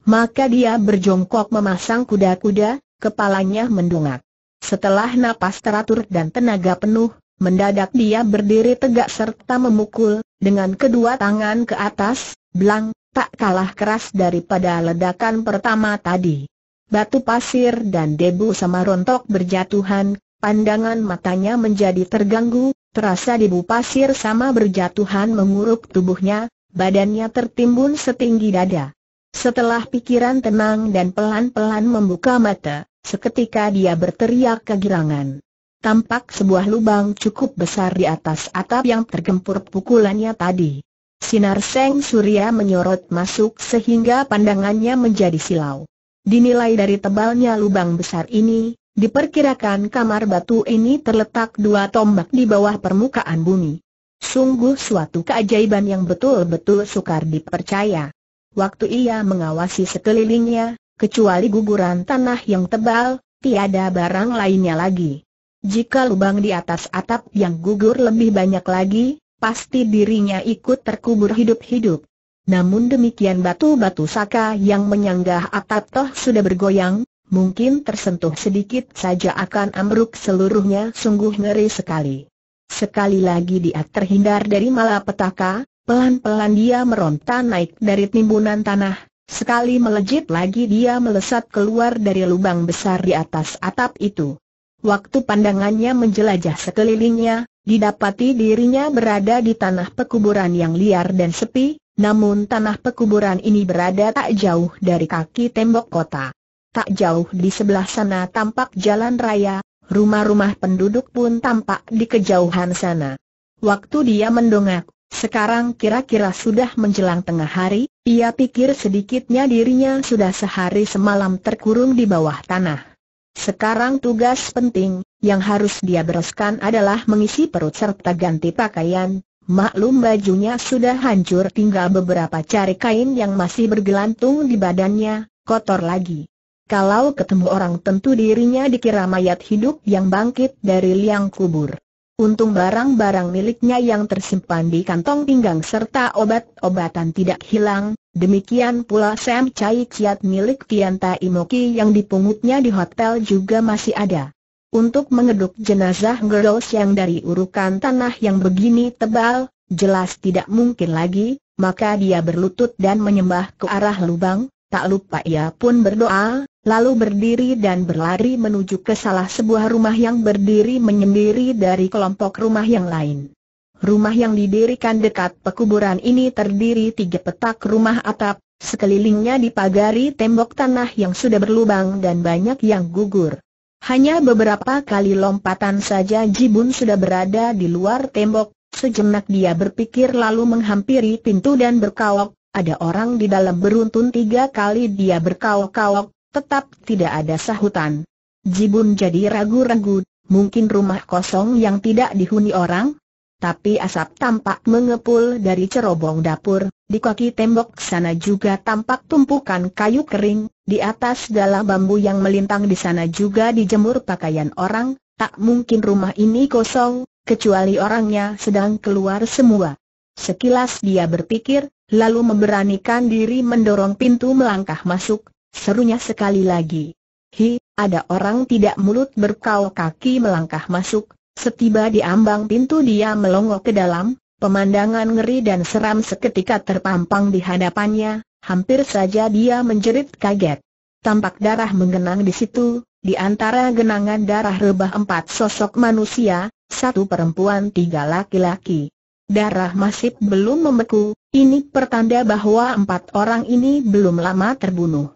Maka dia berjongkok memasang kuda-kuda, kepalanya mendongak. Setelah napas teratur dan tenaga penuh, mendadak dia berdiri tegak serta memukul, dengan kedua tangan ke atas, belang, tak kalah keras daripada ledakan pertama tadi. Batu pasir dan debu sama rontok berjatuhan, pandangan matanya menjadi terganggu, terasa debu pasir sama berjatuhan menguruk tubuhnya, badannya tertimbun setinggi dada. Setelah pikiran tenang dan pelan-pelan membuka mata, Seketika dia berteriak kegirangan. Tampak sebuah lubang cukup besar di atas atap yang tergempur pukulannya tadi. Sinar Seng Surya menyorot masuk sehingga pandangannya menjadi silau. Dinilai dari tebalnya lubang besar ini, diperkirakan kamar batu ini terletak dua tombak di bawah permukaan bumi. Sungguh suatu keajaiban yang betul-betul sukar dipercaya. Waktu ia mengawasi sekelilingnya, kecuali guguran tanah yang tebal, tiada barang lainnya lagi. Jika lubang di atas atap yang gugur lebih banyak lagi, pasti dirinya ikut terkubur hidup-hidup. Namun demikian batu-batu saka yang menyanggah atap toh sudah bergoyang, mungkin tersentuh sedikit saja akan ambruk seluruhnya sungguh ngeri sekali. Sekali lagi dia terhindar dari malapetaka, pelan-pelan dia meronta naik dari timbunan tanah, Sekali melejit lagi dia melesat keluar dari lubang besar di atas atap itu. Waktu pandangannya menjelajah sekelilingnya, didapati dirinya berada di tanah pekuburan yang liar dan sepi, namun tanah pekuburan ini berada tak jauh dari kaki tembok kota. Tak jauh di sebelah sana tampak jalan raya, rumah-rumah penduduk pun tampak di kejauhan sana. Waktu dia mendongak, sekarang kira-kira sudah menjelang tengah hari, ia pikir sedikitnya dirinya sudah sehari semalam terkurung di bawah tanah. Sekarang tugas penting, yang harus dia bereskan adalah mengisi perut serta ganti pakaian, maklum bajunya sudah hancur tinggal beberapa cari kain yang masih bergelantung di badannya, kotor lagi. Kalau ketemu orang tentu dirinya dikira mayat hidup yang bangkit dari liang kubur. Untung barang-barang miliknya yang tersimpan di kantong pinggang serta obat-obatan tidak hilang, demikian pula Sam Chai Chiat milik Tianta Imoki yang dipungutnya di hotel juga masih ada. Untuk mengeduk jenazah girls yang dari urukan tanah yang begini tebal, jelas tidak mungkin lagi, maka dia berlutut dan menyembah ke arah lubang, tak lupa ia pun berdoa, lalu berdiri dan berlari menuju ke salah sebuah rumah yang berdiri menyendiri dari kelompok rumah yang lain. Rumah yang didirikan dekat pekuburan ini terdiri tiga petak rumah atap, sekelilingnya dipagari tembok tanah yang sudah berlubang dan banyak yang gugur. Hanya beberapa kali lompatan saja Jibun sudah berada di luar tembok, sejenak dia berpikir lalu menghampiri pintu dan berkawok, ada orang di dalam beruntun tiga kali dia berkawok-kawok, tetap tidak ada sahutan. Jibun jadi ragu-ragu, mungkin rumah kosong yang tidak dihuni orang? Tapi asap tampak mengepul dari cerobong dapur, di kaki tembok sana juga tampak tumpukan kayu kering, di atas dalam bambu yang melintang di sana juga dijemur pakaian orang, tak mungkin rumah ini kosong, kecuali orangnya sedang keluar semua. Sekilas dia berpikir, lalu memberanikan diri mendorong pintu melangkah masuk, Serunya sekali lagi. Hi, ada orang tidak mulut berkau kaki melangkah masuk, setiba di ambang pintu dia melongo ke dalam, pemandangan ngeri dan seram seketika terpampang di hadapannya, hampir saja dia menjerit kaget. Tampak darah menggenang di situ, di antara genangan darah rebah empat sosok manusia, satu perempuan tiga laki-laki. Darah masih belum membeku, ini pertanda bahwa empat orang ini belum lama terbunuh.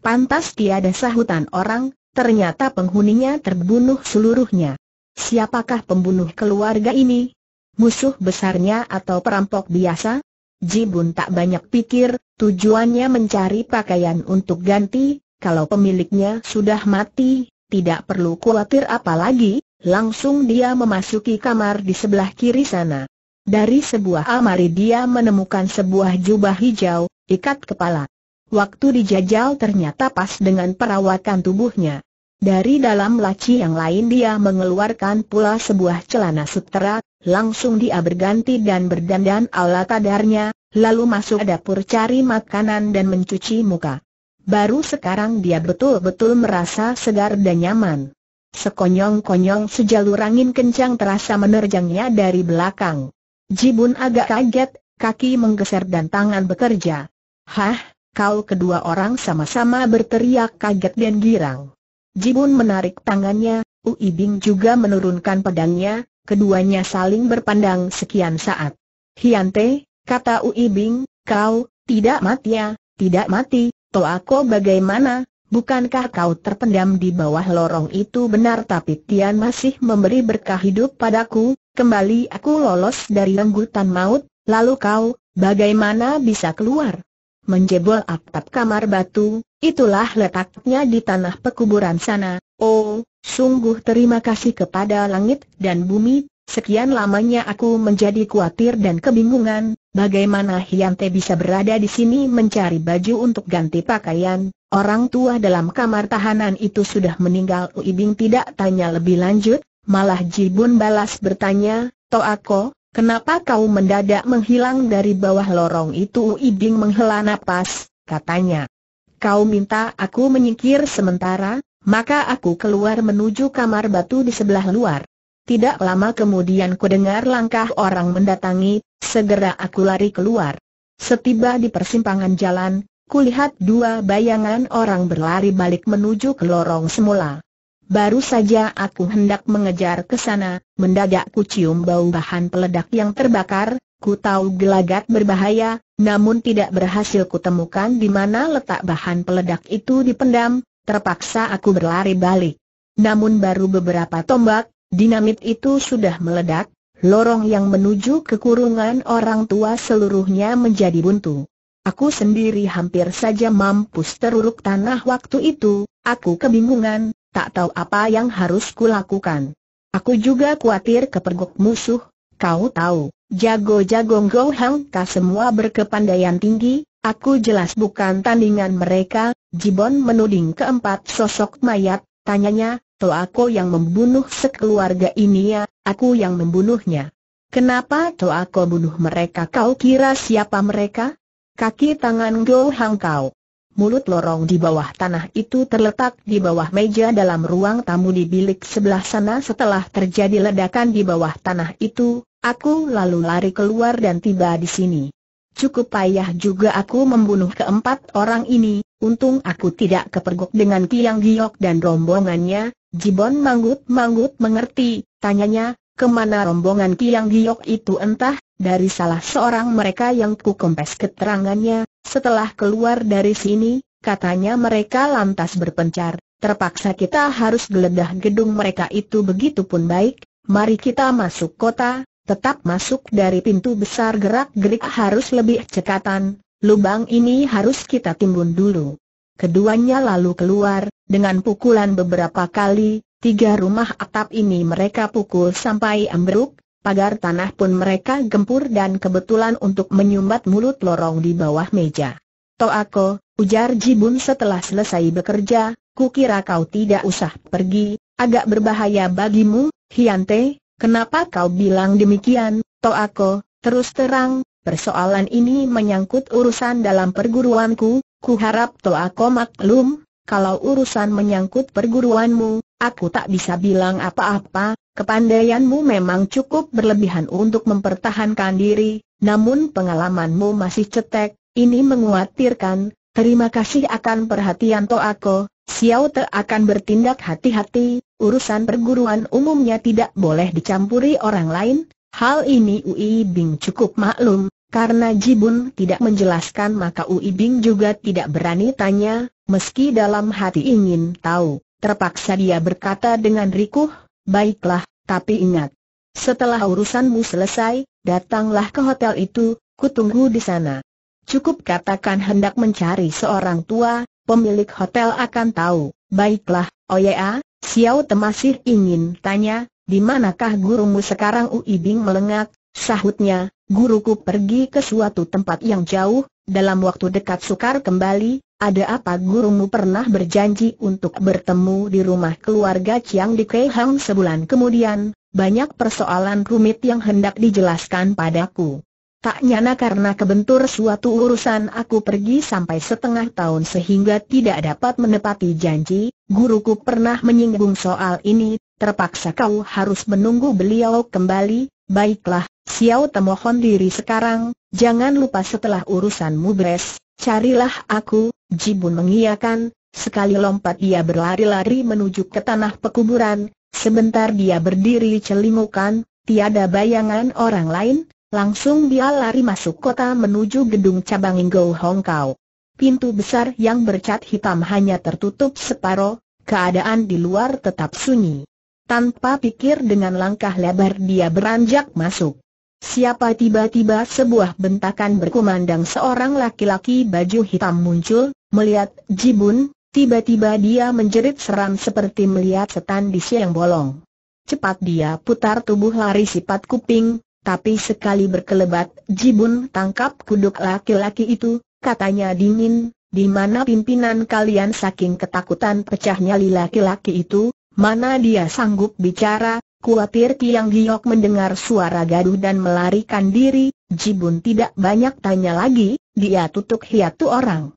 Pantas tiada sahutan orang, ternyata penghuninya terbunuh seluruhnya. Siapakah pembunuh keluarga ini? Musuh besarnya atau perampok biasa? Jibun tak banyak pikir, tujuannya mencari pakaian untuk ganti, kalau pemiliknya sudah mati, tidak perlu khawatir apalagi, langsung dia memasuki kamar di sebelah kiri sana. Dari sebuah amari dia menemukan sebuah jubah hijau, ikat kepala. Waktu dijajal ternyata pas dengan perawatan tubuhnya. Dari dalam laci yang lain dia mengeluarkan pula sebuah celana sutera, langsung dia berganti dan berdandan ala kadarnya, lalu masuk dapur cari makanan dan mencuci muka. Baru sekarang dia betul-betul merasa segar dan nyaman. Sekonyong-konyong sejalur angin kencang terasa menerjangnya dari belakang. Jibun agak kaget, kaki menggeser dan tangan bekerja. Hah, Kau kedua orang sama-sama berteriak kaget dan girang. Jibun menarik tangannya, Ui Bing juga menurunkan pedangnya, keduanya saling berpandang sekian saat. Hiante, kata Ui Bing, kau, tidak mati ya, tidak mati, aku bagaimana, bukankah kau terpendam di bawah lorong itu benar tapi Tian masih memberi berkah hidup padaku, kembali aku lolos dari lenggutan maut, lalu kau, bagaimana bisa keluar? menjebol atap kamar batu, itulah letaknya di tanah pekuburan sana. Oh, sungguh terima kasih kepada langit dan bumi, sekian lamanya aku menjadi khawatir dan kebingungan, bagaimana Hyante bisa berada di sini mencari baju untuk ganti pakaian. Orang tua dalam kamar tahanan itu sudah meninggal Uibing tidak tanya lebih lanjut, malah Jibun balas bertanya, Toako, Kenapa kau mendadak menghilang dari bawah lorong itu Ibing menghela nafas, katanya. Kau minta aku menyingkir sementara, maka aku keluar menuju kamar batu di sebelah luar. Tidak lama kemudian kudengar langkah orang mendatangi, segera aku lari keluar. Setiba di persimpangan jalan, kulihat dua bayangan orang berlari balik menuju ke lorong semula. Baru saja aku hendak mengejar ke sana, mendadak ku cium bau bahan peledak yang terbakar, ku tahu gelagat berbahaya, namun tidak berhasil kutemukan di mana letak bahan peledak itu dipendam, terpaksa aku berlari balik. Namun baru beberapa tombak, dinamit itu sudah meledak, lorong yang menuju kekurungan orang tua seluruhnya menjadi buntu. Aku sendiri hampir saja mampus teruruk tanah waktu itu, aku kebingungan, tak tahu apa yang harus kulakukan. Aku juga khawatir kepergok musuh, kau tahu, jago-jago Go kah semua berkepandaian tinggi, aku jelas bukan tandingan mereka, Jibon menuding keempat sosok mayat, tanyanya, toh aku yang membunuh sekeluarga ini ya, aku yang membunuhnya. Kenapa toh aku bunuh mereka kau kira siapa mereka? Kaki tangan Go Hang kau. Mulut lorong di bawah tanah itu terletak di bawah meja dalam ruang tamu di bilik sebelah sana setelah terjadi ledakan di bawah tanah itu, aku lalu lari keluar dan tiba di sini. Cukup payah juga aku membunuh keempat orang ini, untung aku tidak kepergok dengan Kiang Giok dan rombongannya, Jibon manggut-manggut mengerti, tanyanya, Kemana rombongan Kiang Giok itu entah, dari salah seorang mereka yang kempes keterangannya, setelah keluar dari sini, katanya mereka lantas berpencar, terpaksa kita harus geledah gedung mereka itu begitu pun baik, mari kita masuk kota, tetap masuk dari pintu besar gerak-gerik harus lebih cekatan, lubang ini harus kita timbun dulu. Keduanya lalu keluar, dengan pukulan beberapa kali, Tiga rumah atap ini mereka pukul sampai ambruk, pagar tanah pun mereka gempur dan kebetulan untuk menyumbat mulut lorong di bawah meja. Toako, ujar Jibun setelah selesai bekerja, kukira kau tidak usah pergi, agak berbahaya bagimu, Hiante, kenapa kau bilang demikian, Toako, terus terang, persoalan ini menyangkut urusan dalam perguruanku, harap Toako maklum, kalau urusan menyangkut perguruanmu, Aku tak bisa bilang apa-apa, kepandaianmu memang cukup berlebihan untuk mempertahankan diri, namun pengalamanmu masih cetek, ini menguatirkan, terima kasih akan perhatian Toako, Xiao Te akan bertindak hati-hati, urusan perguruan umumnya tidak boleh dicampuri orang lain, hal ini Ui Bing cukup maklum, karena Jibun tidak menjelaskan maka Ui Bing juga tidak berani tanya, meski dalam hati ingin tahu. Terpaksa dia berkata dengan rikuh, baiklah, tapi ingat. Setelah urusanmu selesai, datanglah ke hotel itu, kutunggu di sana. Cukup katakan hendak mencari seorang tua, pemilik hotel akan tahu. Baiklah, oya, Xiao Te masih ingin tanya, di manakah gurumu sekarang Ui Bing melengak, sahutnya, guruku pergi ke suatu tempat yang jauh, dalam waktu dekat sukar kembali, ada apa gurumu pernah berjanji untuk bertemu di rumah keluarga Chiang di Keihang sebulan kemudian, banyak persoalan rumit yang hendak dijelaskan padaku. Tak nyana karena kebentur suatu urusan aku pergi sampai setengah tahun sehingga tidak dapat menepati janji, guruku pernah menyinggung soal ini, terpaksa kau harus menunggu beliau kembali, baiklah, Xiao temohon diri sekarang, jangan lupa setelah urusanmu beres, carilah aku, Jibun mengiakan, sekali lompat ia berlari-lari menuju ke tanah pekuburan, sebentar dia berdiri celingukan, tiada bayangan orang lain, langsung dia lari masuk kota menuju gedung cabang Inggo Hong Kau. Pintu besar yang bercat hitam hanya tertutup separuh, keadaan di luar tetap sunyi. Tanpa pikir dengan langkah lebar dia beranjak masuk. Siapa tiba-tiba sebuah bentakan berkumandang seorang laki-laki baju hitam muncul, Melihat Jibun, tiba-tiba dia menjerit seram seperti melihat setan di siang bolong. Cepat dia putar tubuh lari sifat kuping, tapi sekali berkelebat, Jibun tangkap kuduk laki-laki itu, katanya dingin, di mana pimpinan kalian saking ketakutan pecahnya laki-laki itu, mana dia sanggup bicara, Kuatir Tiang Giok mendengar suara gaduh dan melarikan diri, Jibun tidak banyak tanya lagi, dia tutup hiatu orang.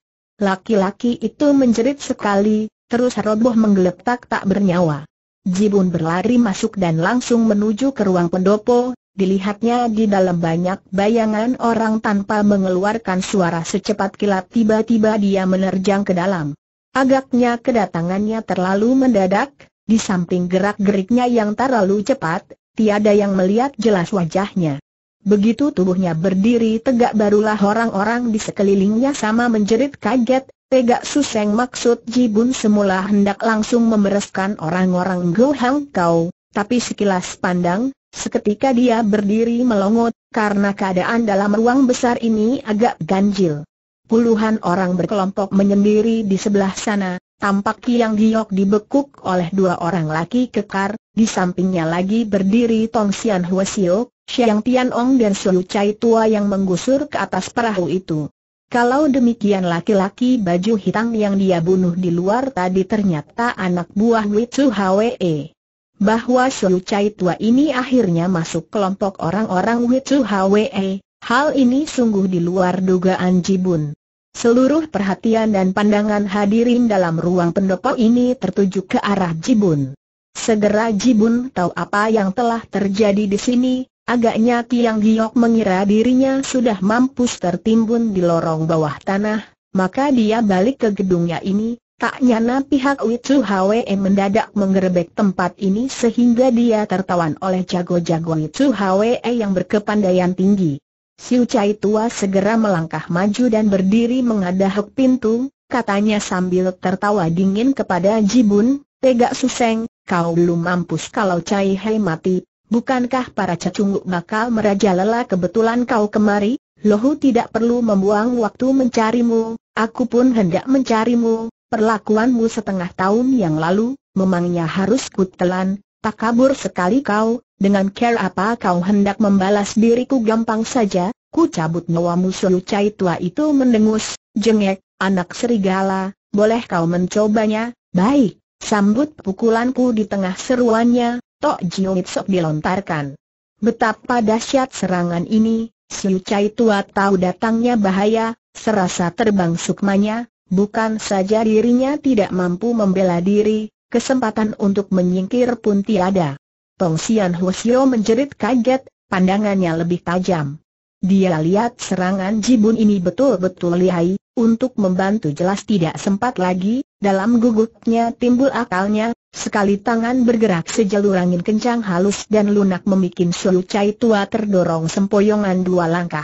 Laki-laki itu menjerit sekali, terus roboh menggeletak tak bernyawa. Jibun berlari masuk dan langsung menuju ke ruang pendopo, dilihatnya di dalam banyak bayangan orang tanpa mengeluarkan suara secepat kilat tiba-tiba dia menerjang ke dalam. Agaknya kedatangannya terlalu mendadak, di samping gerak-geriknya yang terlalu cepat, tiada yang melihat jelas wajahnya. Begitu tubuhnya berdiri tegak barulah orang-orang di sekelilingnya sama menjerit kaget, Tegak Suseng maksud Jibun semula hendak langsung membereskan orang-orang Gohang Kau, tapi sekilas pandang, seketika dia berdiri melongot, karena keadaan dalam ruang besar ini agak ganjil. Puluhan orang berkelompok menyendiri di sebelah sana, tampak Kiang Giok dibekuk oleh dua orang laki kekar, di sampingnya lagi berdiri Tong Sian Hwasiok, Xiang Tianong dan Su Chai tua yang menggusur ke atas perahu itu. Kalau demikian laki-laki baju hitam yang dia bunuh di luar tadi ternyata anak buah Witsu Hwee. Hwe. Bahwa Su Chai tua ini akhirnya masuk kelompok orang-orang Witsu Hwee. hal ini sungguh di luar dugaan Jibun. Seluruh perhatian dan pandangan hadirin dalam ruang pendopo ini tertuju ke arah Jibun. Segera Jibun tahu apa yang telah terjadi di sini, Agaknya Tiang Giok mengira dirinya sudah mampus tertimbun di lorong bawah tanah, maka dia balik ke gedungnya ini, tak nyana pihak Witsu Hwe mendadak menggerebek tempat ini sehingga dia tertawan oleh jago-jago Witsu Hwe yang berkepandaian tinggi. Siu Chai Tua segera melangkah maju dan berdiri mengadahuk pintu, katanya sambil tertawa dingin kepada Jibun, Tegak Suseng, kau belum mampus kalau Cai Hei mati, Bukankah para cecunguk bakal merajalela kebetulan kau kemari? Lohu tidak perlu membuang waktu mencarimu, aku pun hendak mencarimu, perlakuanmu setengah tahun yang lalu, memangnya harus kutelan, tak kabur sekali kau, dengan care apa kau hendak membalas diriku gampang saja, ku cabut nyawamu cai tua itu mendengus, jengek, anak serigala, boleh kau mencobanya, baik, sambut pukulanku di tengah seruannya, Tok Jiuit Sok dilontarkan. Betapa dahsyat serangan ini, Siu Cai Tua tahu datangnya bahaya, serasa terbang sukmanya, bukan saja dirinya tidak mampu membela diri, kesempatan untuk menyingkir pun tiada. Tong Sian Husio menjerit kaget, pandangannya lebih tajam. Dia lihat serangan jibun ini betul-betul lihai, untuk membantu jelas tidak sempat lagi, dalam gugupnya timbul akalnya, sekali tangan bergerak sejalur angin kencang halus dan lunak memikin Suyu Cai tua terdorong sempoyongan dua langkah.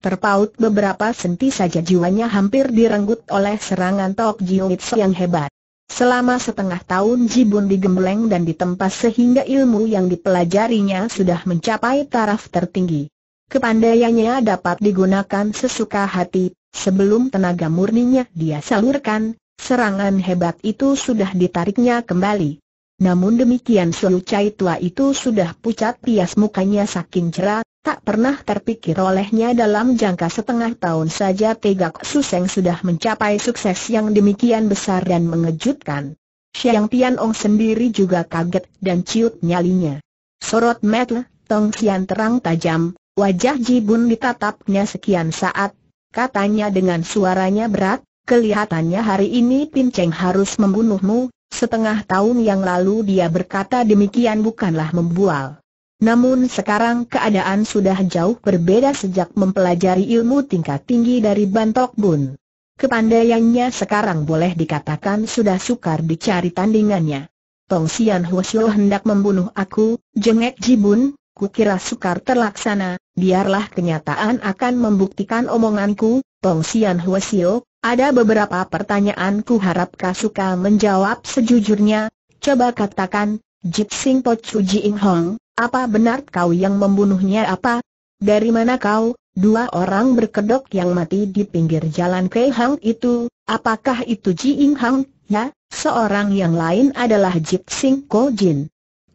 Terpaut beberapa senti saja jiwanya hampir direnggut oleh serangan Tok Jiuits yang hebat. Selama setengah tahun Jibun digembleng dan ditempa sehingga ilmu yang dipelajarinya sudah mencapai taraf tertinggi. Kepandaiannya dapat digunakan sesuka hati, sebelum tenaga murninya dia salurkan, Serangan hebat itu sudah ditariknya kembali. Namun demikian Sulu Cai tua itu sudah pucat pias mukanya saking cerah, tak pernah terpikir olehnya dalam jangka setengah tahun saja Tegak Suseng sudah mencapai sukses yang demikian besar dan mengejutkan. Siang Tian Ong sendiri juga kaget dan ciut nyalinya. Sorot mata Tong Xian terang tajam, wajah Jibun ditatapnya sekian saat, katanya dengan suaranya berat, kelihatannya hari ini Pin Cheng harus membunuhmu, setengah tahun yang lalu dia berkata demikian bukanlah membual. Namun sekarang keadaan sudah jauh berbeda sejak mempelajari ilmu tingkat tinggi dari Bantok Bun. Kepandaiannya sekarang boleh dikatakan sudah sukar dicari tandingannya. Tong Sian Huosyo hendak membunuh aku, jengek Jibun, kukira sukar terlaksana, biarlah kenyataan akan membuktikan omonganku, Tong Sian Huosyo, ada beberapa pertanyaanku harap kau suka menjawab sejujurnya, coba katakan, Jip Sing Po Chu Ing Hong, apa benar kau yang membunuhnya apa? Dari mana kau, dua orang berkedok yang mati di pinggir jalan Kei Hang itu, apakah itu Ing Hang, ya? Seorang yang lain adalah Jip Sing Ko Jin.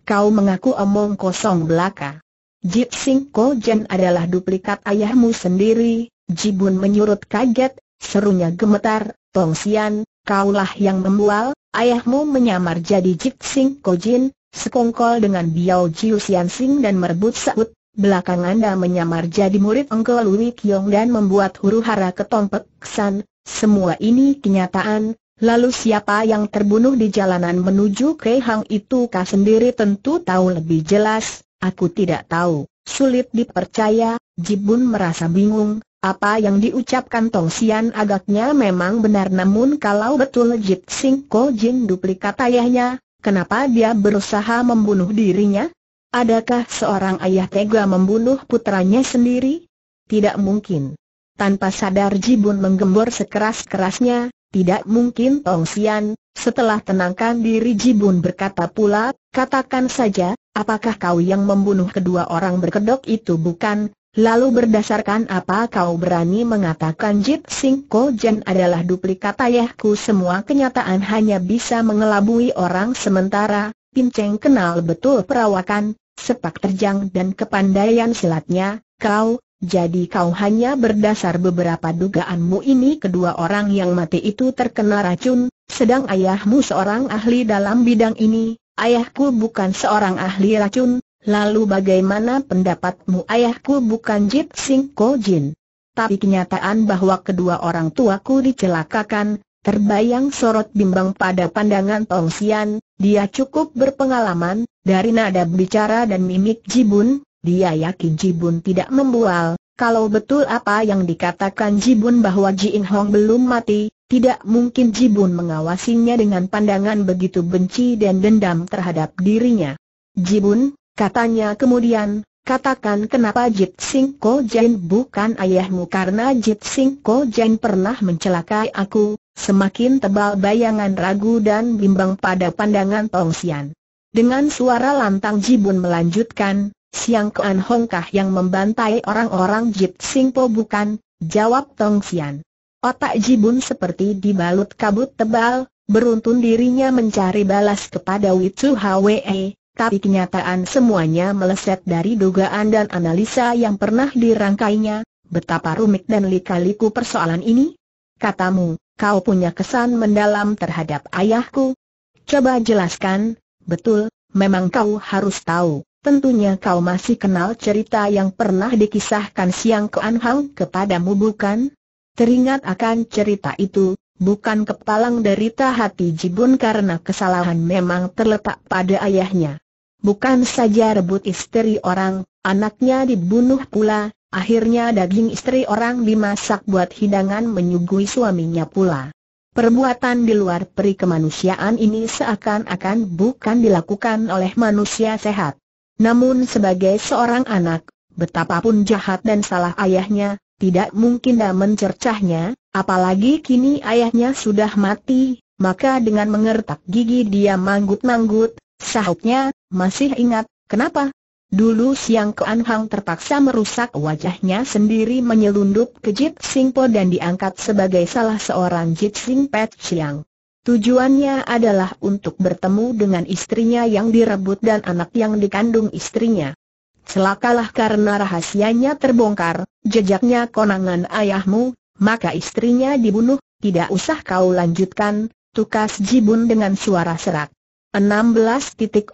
Kau mengaku omong kosong belaka. Jip Sing Ko Jin adalah duplikat ayahmu sendiri, Jibun menyurut kaget, Serunya gemetar, Tong Sian, kaulah yang membual, ayahmu menyamar jadi Jik Sing Kojin, sekongkol dengan Biao Jiu Sian Sing dan merebut Saud, belakang anda menyamar jadi murid Engkel Lui Kiong dan membuat huru hara ketong kesan, semua ini kenyataan, lalu siapa yang terbunuh di jalanan menuju Kei Hang itu kah sendiri tentu tahu lebih jelas, aku tidak tahu, sulit dipercaya, Jibun merasa bingung, apa yang diucapkan Tong Xian agaknya memang benar namun kalau betul Jit Sing Ko Jin duplikat ayahnya, kenapa dia berusaha membunuh dirinya? Adakah seorang ayah tega membunuh putranya sendiri? Tidak mungkin. Tanpa sadar Jibun menggembor sekeras-kerasnya, tidak mungkin Tong Xian. setelah tenangkan diri Jibun berkata pula, katakan saja, apakah kau yang membunuh kedua orang berkedok itu bukan? Lalu berdasarkan apa kau berani mengatakan Jit Sing Jen adalah duplikat ayahku semua kenyataan hanya bisa mengelabui orang sementara, Pinceng kenal betul perawakan, sepak terjang dan kepandaian silatnya, kau, jadi kau hanya berdasar beberapa dugaanmu ini kedua orang yang mati itu terkena racun, sedang ayahmu seorang ahli dalam bidang ini, ayahku bukan seorang ahli racun, Lalu bagaimana pendapatmu ayahku bukan Jip Sing Ko Jin? Tapi kenyataan bahwa kedua orang tuaku dicelakakan, terbayang sorot bimbang pada pandangan Tong Sian, dia cukup berpengalaman, dari nada bicara dan mimik Jibun, dia yakin Jibun tidak membual, kalau betul apa yang dikatakan Jibun bahwa Ji In Hong belum mati, tidak mungkin Jibun mengawasinya dengan pandangan begitu benci dan dendam terhadap dirinya. Jibun, Katanya kemudian, katakan kenapa Jit Sing Ko Jen bukan ayahmu karena Jit Sing Ko Jen pernah mencelakai aku, semakin tebal bayangan ragu dan bimbang pada pandangan Tong Sian. Dengan suara lantang Jibun melanjutkan, Siang Kuan Hong Kah yang membantai orang-orang Jit Sing Po bukan, jawab Tong Sian. Otak Jibun seperti dibalut kabut tebal, beruntun dirinya mencari balas kepada Wicu Hwe, tapi kenyataan semuanya meleset dari dugaan dan analisa yang pernah dirangkainya, betapa rumit dan lika-liku persoalan ini. Katamu, kau punya kesan mendalam terhadap ayahku. Coba jelaskan, betul, memang kau harus tahu. Tentunya kau masih kenal cerita yang pernah dikisahkan Siang Kuan Hao kepadamu bukan? Teringat akan cerita itu, bukan kepalang derita hati Jibun karena kesalahan memang terletak pada ayahnya. Bukan saja rebut istri orang, anaknya dibunuh pula, akhirnya daging istri orang dimasak buat hidangan menyuguhi suaminya pula. Perbuatan di luar peri kemanusiaan ini seakan-akan bukan dilakukan oleh manusia sehat. Namun sebagai seorang anak, betapapun jahat dan salah ayahnya, tidak mungkin dah mencercahnya, apalagi kini ayahnya sudah mati, maka dengan mengertak gigi dia manggut-manggut, sahutnya, masih ingat, kenapa? Dulu siang Kuan Hang terpaksa merusak wajahnya sendiri menyelundup ke Jit Singpo dan diangkat sebagai salah seorang Jit Sing Pet Chiang. Tujuannya adalah untuk bertemu dengan istrinya yang direbut dan anak yang dikandung istrinya. Celakalah karena rahasianya terbongkar, jejaknya konangan ayahmu, maka istrinya dibunuh, tidak usah kau lanjutkan, tukas Jibun dengan suara serak. 16.48.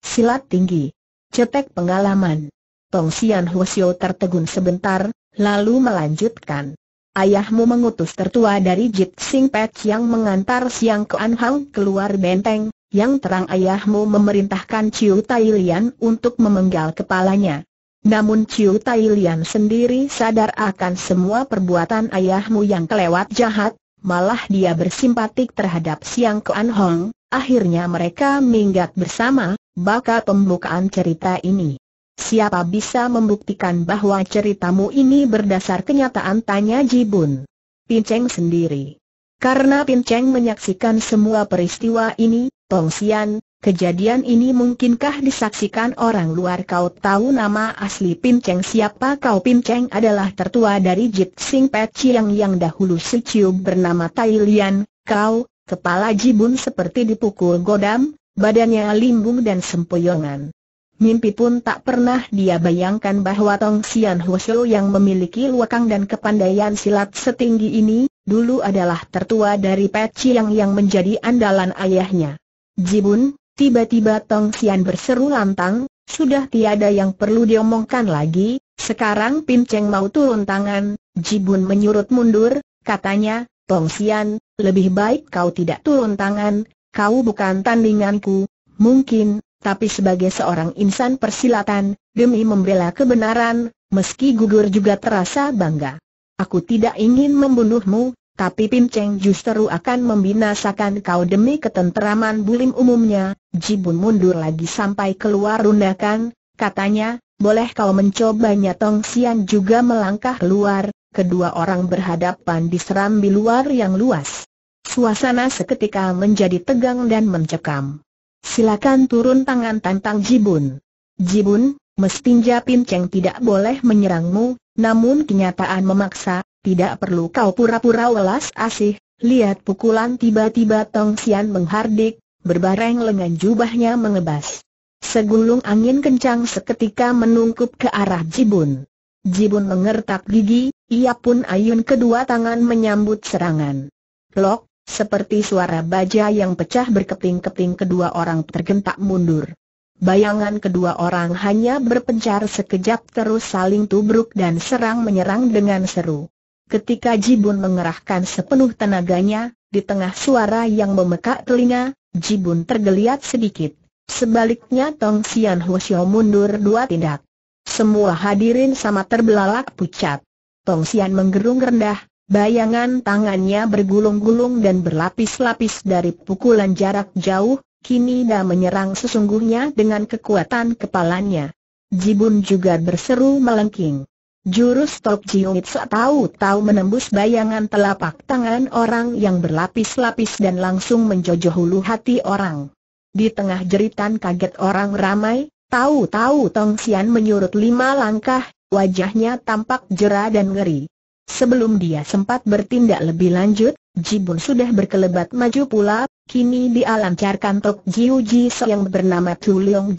Silat tinggi. Cetek pengalaman. Tong Sian Hwasyo tertegun sebentar, lalu melanjutkan. Ayahmu mengutus tertua dari Jit Sing yang mengantar Siang Kuan Hang keluar benteng, yang terang ayahmu memerintahkan Chiu Tai Lian untuk memenggal kepalanya. Namun Chiu Tai Lian sendiri sadar akan semua perbuatan ayahmu yang kelewat jahat, malah dia bersimpatik terhadap Siang Kuan Hong, akhirnya mereka minggat bersama, bakal pembukaan cerita ini. Siapa bisa membuktikan bahwa ceritamu ini berdasar kenyataan tanya Jibun. Pinceng sendiri. Karena Pinceng menyaksikan semua peristiwa ini, Tong Sian, Kejadian ini mungkinkah disaksikan orang luar kau tahu nama asli Pin Cheng siapa kau Pin Cheng adalah tertua dari jip Sing Pet Chiang yang dahulu seciu bernama Tai Lian, kau, kepala jibun seperti dipukul godam, badannya limbung dan sempoyongan. Mimpi pun tak pernah dia bayangkan bahwa Tong Sian Shou yang memiliki luakang dan kepandaian silat setinggi ini, dulu adalah tertua dari Pet Chiang yang menjadi andalan ayahnya. Jibun, Tiba-tiba Tong Sian berseru lantang, sudah tiada yang perlu diomongkan lagi, sekarang Pin Cheng mau turun tangan, Jibun menyurut mundur, katanya, Tong Sian, lebih baik kau tidak turun tangan, kau bukan tandinganku, mungkin, tapi sebagai seorang insan persilatan, demi membela kebenaran, meski gugur juga terasa bangga. Aku tidak ingin membunuhmu, tapi Pim Cheng justru akan membinasakan kau demi ketenteraman bulim umumnya. Jibun mundur lagi sampai keluar rundakan, katanya, boleh kau mencobanya Tong Sian juga melangkah keluar, kedua orang berhadapan di serambi luar yang luas. Suasana seketika menjadi tegang dan mencekam. Silakan turun tangan tantang Jibun. Jibun, mestinja Pim Cheng tidak boleh menyerangmu, namun kenyataan memaksa, tidak perlu kau pura-pura welas asih, lihat pukulan tiba-tiba Tong Sian menghardik, berbareng lengan jubahnya mengebas. Segulung angin kencang seketika menungkup ke arah Jibun. Jibun mengertak gigi, ia pun ayun kedua tangan menyambut serangan. Lok, seperti suara baja yang pecah berkeping-keping kedua orang tergentak mundur. Bayangan kedua orang hanya berpencar sekejap terus saling tubruk dan serang menyerang dengan seru. Ketika Jibun mengerahkan sepenuh tenaganya, di tengah suara yang memekak telinga, Jibun tergeliat sedikit. Sebaliknya Tong Sian Husio mundur dua tindak. Semua hadirin sama terbelalak pucat. Tong Sian menggerung rendah, bayangan tangannya bergulung-gulung dan berlapis-lapis dari pukulan jarak jauh, kini dah menyerang sesungguhnya dengan kekuatan kepalanya. Jibun juga berseru melengking. Jurus Tok Chiumitsa tahu-tahu menembus bayangan telapak tangan orang yang berlapis-lapis dan langsung menjojoh hulu hati orang. Di tengah jeritan kaget orang ramai, tahu-tahu Tong Xian menyurut lima langkah, wajahnya tampak jera dan ngeri. Sebelum dia sempat bertindak lebih lanjut, Jibun sudah berkelebat maju pula, kini dia lancarkan Tok Jiujitsu yang bernama Tu Leong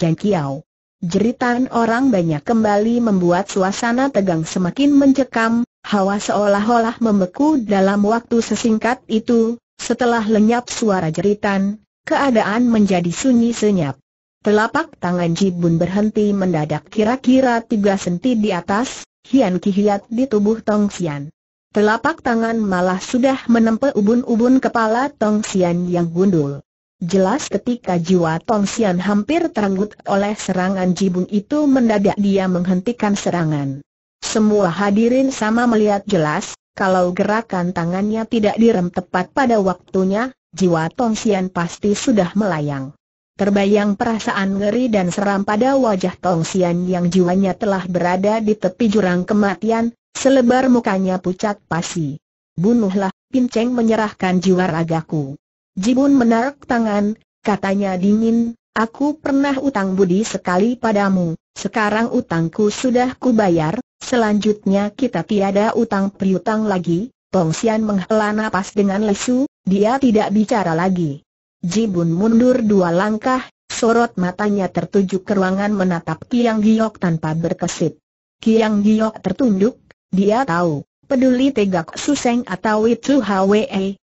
Jeritan orang banyak kembali membuat suasana tegang semakin mencekam, hawa seolah-olah membeku dalam waktu sesingkat itu, setelah lenyap suara jeritan, keadaan menjadi sunyi senyap. Telapak tangan Jibun berhenti mendadak kira-kira tiga senti di atas, hian kihiat di tubuh Tong Sian. Telapak tangan malah sudah menempel ubun-ubun kepala Tong Sian yang gundul. Jelas ketika jiwa Tong Xian hampir teranggut oleh serangan jibun itu mendadak dia menghentikan serangan. Semua hadirin sama melihat jelas, kalau gerakan tangannya tidak direm tepat pada waktunya, jiwa Tong Tongsian pasti sudah melayang. Terbayang perasaan ngeri dan seram pada wajah Tong Tongsian yang jiwanya telah berada di tepi jurang kematian, selebar mukanya pucat pasi. Bunuhlah, Pinceng menyerahkan jiwa ragaku. Jibun menarik tangan, katanya dingin, aku pernah utang budi sekali padamu, sekarang utangku sudah kubayar, selanjutnya kita tiada utang piutang lagi. Tong Sian menghela napas dengan lesu, dia tidak bicara lagi. Jibun mundur dua langkah, sorot matanya tertuju ke ruangan menatap Kiang Giok tanpa berkesit. Kiang Giok tertunduk, dia tahu, peduli tegak Suseng atau Itu Hwe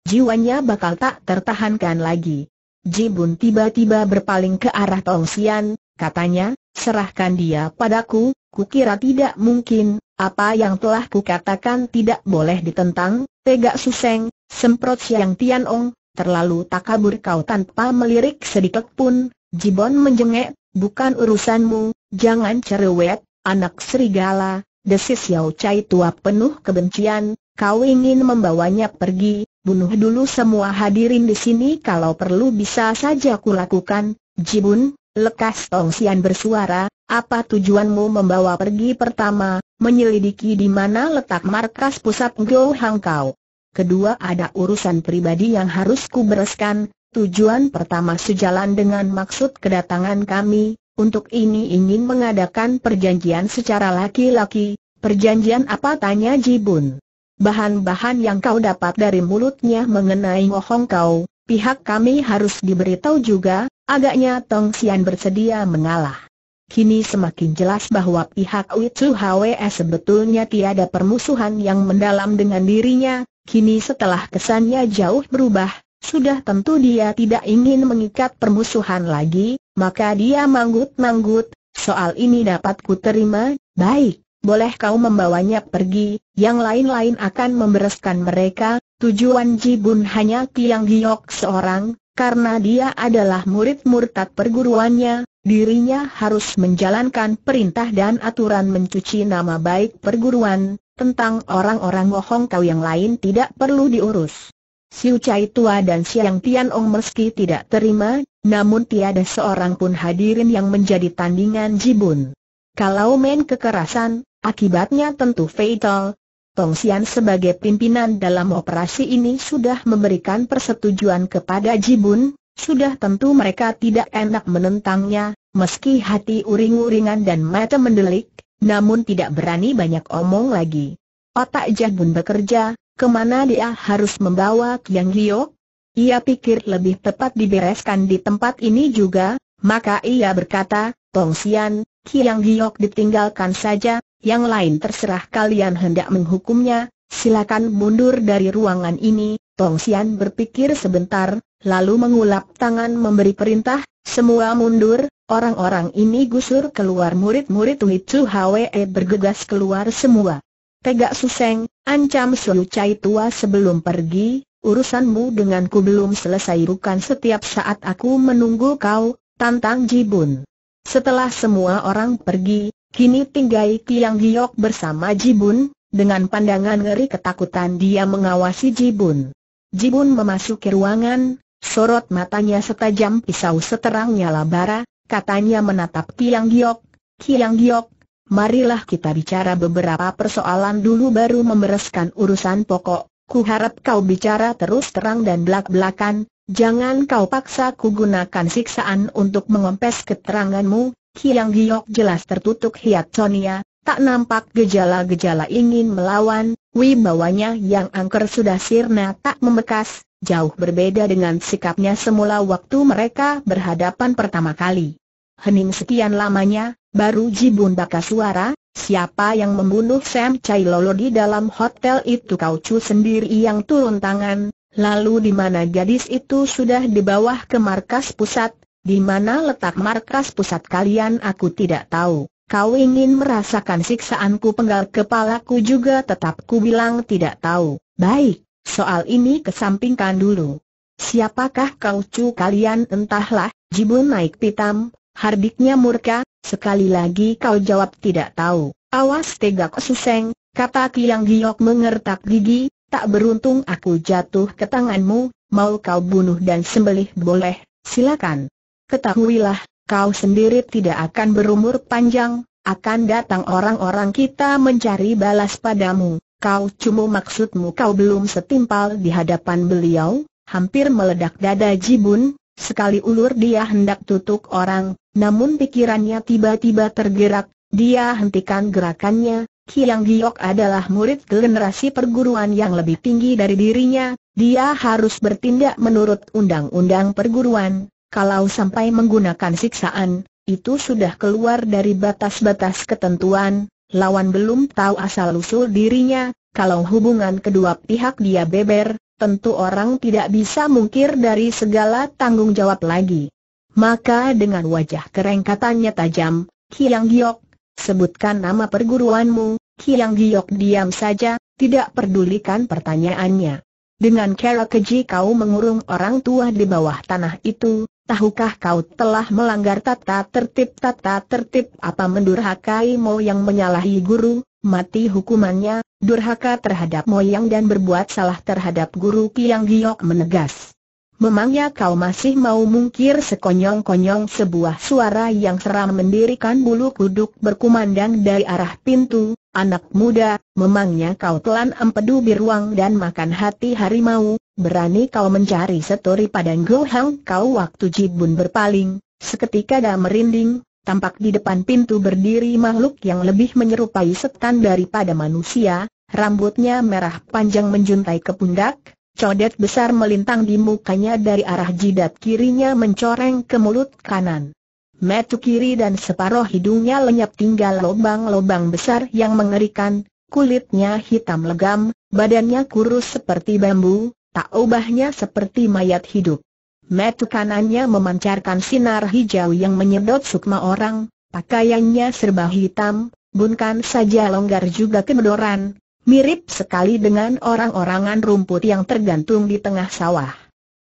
jiwanya bakal tak tertahankan lagi. Jibun tiba-tiba berpaling ke arah Tong Sian, katanya, serahkan dia padaku, kukira tidak mungkin, apa yang telah kukatakan tidak boleh ditentang, tegak suseng, semprot Siang Tian Ong, terlalu takabur kau tanpa melirik sedikit pun, Jibon menjengek, bukan urusanmu, jangan cerewet, anak serigala, desis Yao Chai tua penuh kebencian, kau ingin membawanya pergi, bunuh dulu semua hadirin di sini kalau perlu bisa saja kulakukan, Jibun, lekas Tong Sian bersuara, apa tujuanmu membawa pergi pertama, menyelidiki di mana letak markas pusat Go Hang Kau. Kedua ada urusan pribadi yang harus kubereskan, tujuan pertama sejalan dengan maksud kedatangan kami, untuk ini ingin mengadakan perjanjian secara laki-laki, perjanjian apa tanya Jibun. Bahan-bahan yang kau dapat dari mulutnya mengenai Ngohong kau, pihak kami harus diberitahu juga, agaknya Tong Sian bersedia mengalah. Kini semakin jelas bahwa pihak Witsu Hws sebetulnya tiada permusuhan yang mendalam dengan dirinya, kini setelah kesannya jauh berubah, sudah tentu dia tidak ingin mengikat permusuhan lagi, maka dia manggut-manggut, soal ini dapat ku terima, baik boleh kau membawanya pergi, yang lain-lain akan membereskan mereka, tujuan Jibun hanya Tiang Giok seorang, karena dia adalah murid murtad perguruannya, dirinya harus menjalankan perintah dan aturan mencuci nama baik perguruan, tentang orang-orang bohong kau yang lain tidak perlu diurus. Siu Chai Tua dan Siang Tian Ong meski tidak terima, namun tiada seorang pun hadirin yang menjadi tandingan Jibun. Kalau main kekerasan, Akibatnya tentu fatal. Tong Sian sebagai pimpinan dalam operasi ini sudah memberikan persetujuan kepada Jibun, sudah tentu mereka tidak enak menentangnya, meski hati uring-uringan dan mata mendelik, namun tidak berani banyak omong lagi. Otak Jibun bekerja, kemana dia harus membawa Kiang Hiok? Ia pikir lebih tepat dibereskan di tempat ini juga, maka ia berkata, Tong Sian, Kiang Hiok ditinggalkan saja, yang lain terserah kalian hendak menghukumnya, silakan mundur dari ruangan ini. Tong Xian berpikir sebentar, lalu mengulap tangan memberi perintah, semua mundur, orang-orang ini gusur keluar murid-murid Tui Chu Hwe e bergegas keluar semua. Tegak Suseng, ancam Su Chai tua sebelum pergi, urusanmu denganku belum selesai bukan setiap saat aku menunggu kau, tantang Jibun. Setelah semua orang pergi, Kini tinggai Tiang Giok bersama Jibun, dengan pandangan ngeri ketakutan dia mengawasi Jibun. Jibun memasuki ruangan, sorot matanya setajam pisau seterang nyala bara, katanya menatap Tiang Giok, Tiang Giok, marilah kita bicara beberapa persoalan dulu baru memereskan urusan pokok. Ku harap kau bicara terus terang dan belak-belakan, jangan kau paksa ku gunakan siksaan untuk mengompes keteranganmu, Kiang Giok jelas tertutup Sonia, tak nampak gejala-gejala ingin melawan, wibawanya yang angker sudah sirna tak membekas, jauh berbeda dengan sikapnya semula waktu mereka berhadapan pertama kali. Hening sekian lamanya, baru Jibun baka suara, siapa yang membunuh Sam Chai Lolo di dalam hotel itu kau cu sendiri yang turun tangan, lalu di mana gadis itu sudah dibawah ke markas pusat, di mana letak markas pusat kalian aku tidak tahu. Kau ingin merasakan siksaanku penggal kepalaku juga tetap ku bilang tidak tahu. Baik, soal ini kesampingkan dulu. Siapakah kau cu kalian entahlah, Jibun naik pitam, hardiknya murka, sekali lagi kau jawab tidak tahu. Awas tegak suseng, kata Kiang Giok mengertak gigi, tak beruntung aku jatuh ke tanganmu, mau kau bunuh dan sembelih boleh, silakan ketahuilah, kau sendiri tidak akan berumur panjang, akan datang orang-orang kita mencari balas padamu. Kau cuma maksudmu kau belum setimpal di hadapan beliau, hampir meledak dada Jibun, sekali ulur dia hendak tutup orang, namun pikirannya tiba-tiba tergerak, dia hentikan gerakannya, Kiang Giok adalah murid generasi perguruan yang lebih tinggi dari dirinya, dia harus bertindak menurut undang-undang perguruan, kalau sampai menggunakan siksaan, itu sudah keluar dari batas-batas ketentuan, lawan belum tahu asal-usul dirinya, kalau hubungan kedua pihak dia beber, tentu orang tidak bisa mungkir dari segala tanggung jawab lagi. Maka dengan wajah kerengkatannya tajam, Kiang Giok, sebutkan nama perguruanmu, Kiang Giok diam saja, tidak pedulikan pertanyaannya. Dengan cara keji kau mengurung orang tua di bawah tanah itu, Tahukah kau telah melanggar tata tertib tata tertib apa mendurhakai Mo yang menyalahi guru, mati hukumannya, durhaka terhadap moyang dan berbuat salah terhadap guru Kiang Giok menegas. Memangnya kau masih mau mungkir sekonyong-konyong sebuah suara yang seram mendirikan bulu kuduk berkumandang dari arah pintu, anak muda, memangnya kau telan empedu biruang dan makan hati harimau, berani kau mencari setori padang gohang kau waktu Jibun berpaling, seketika dah merinding, tampak di depan pintu berdiri makhluk yang lebih menyerupai setan daripada manusia, rambutnya merah panjang menjuntai ke pundak, codet besar melintang di mukanya dari arah jidat kirinya mencoreng ke mulut kanan. Metu kiri dan separuh hidungnya lenyap tinggal lobang-lobang besar yang mengerikan, kulitnya hitam legam, badannya kurus seperti bambu, tak ubahnya seperti mayat hidup. Metu kanannya memancarkan sinar hijau yang menyedot sukma orang, pakaiannya serba hitam, bunkan saja longgar juga kemedoran, mirip sekali dengan orang-orangan rumput yang tergantung di tengah sawah.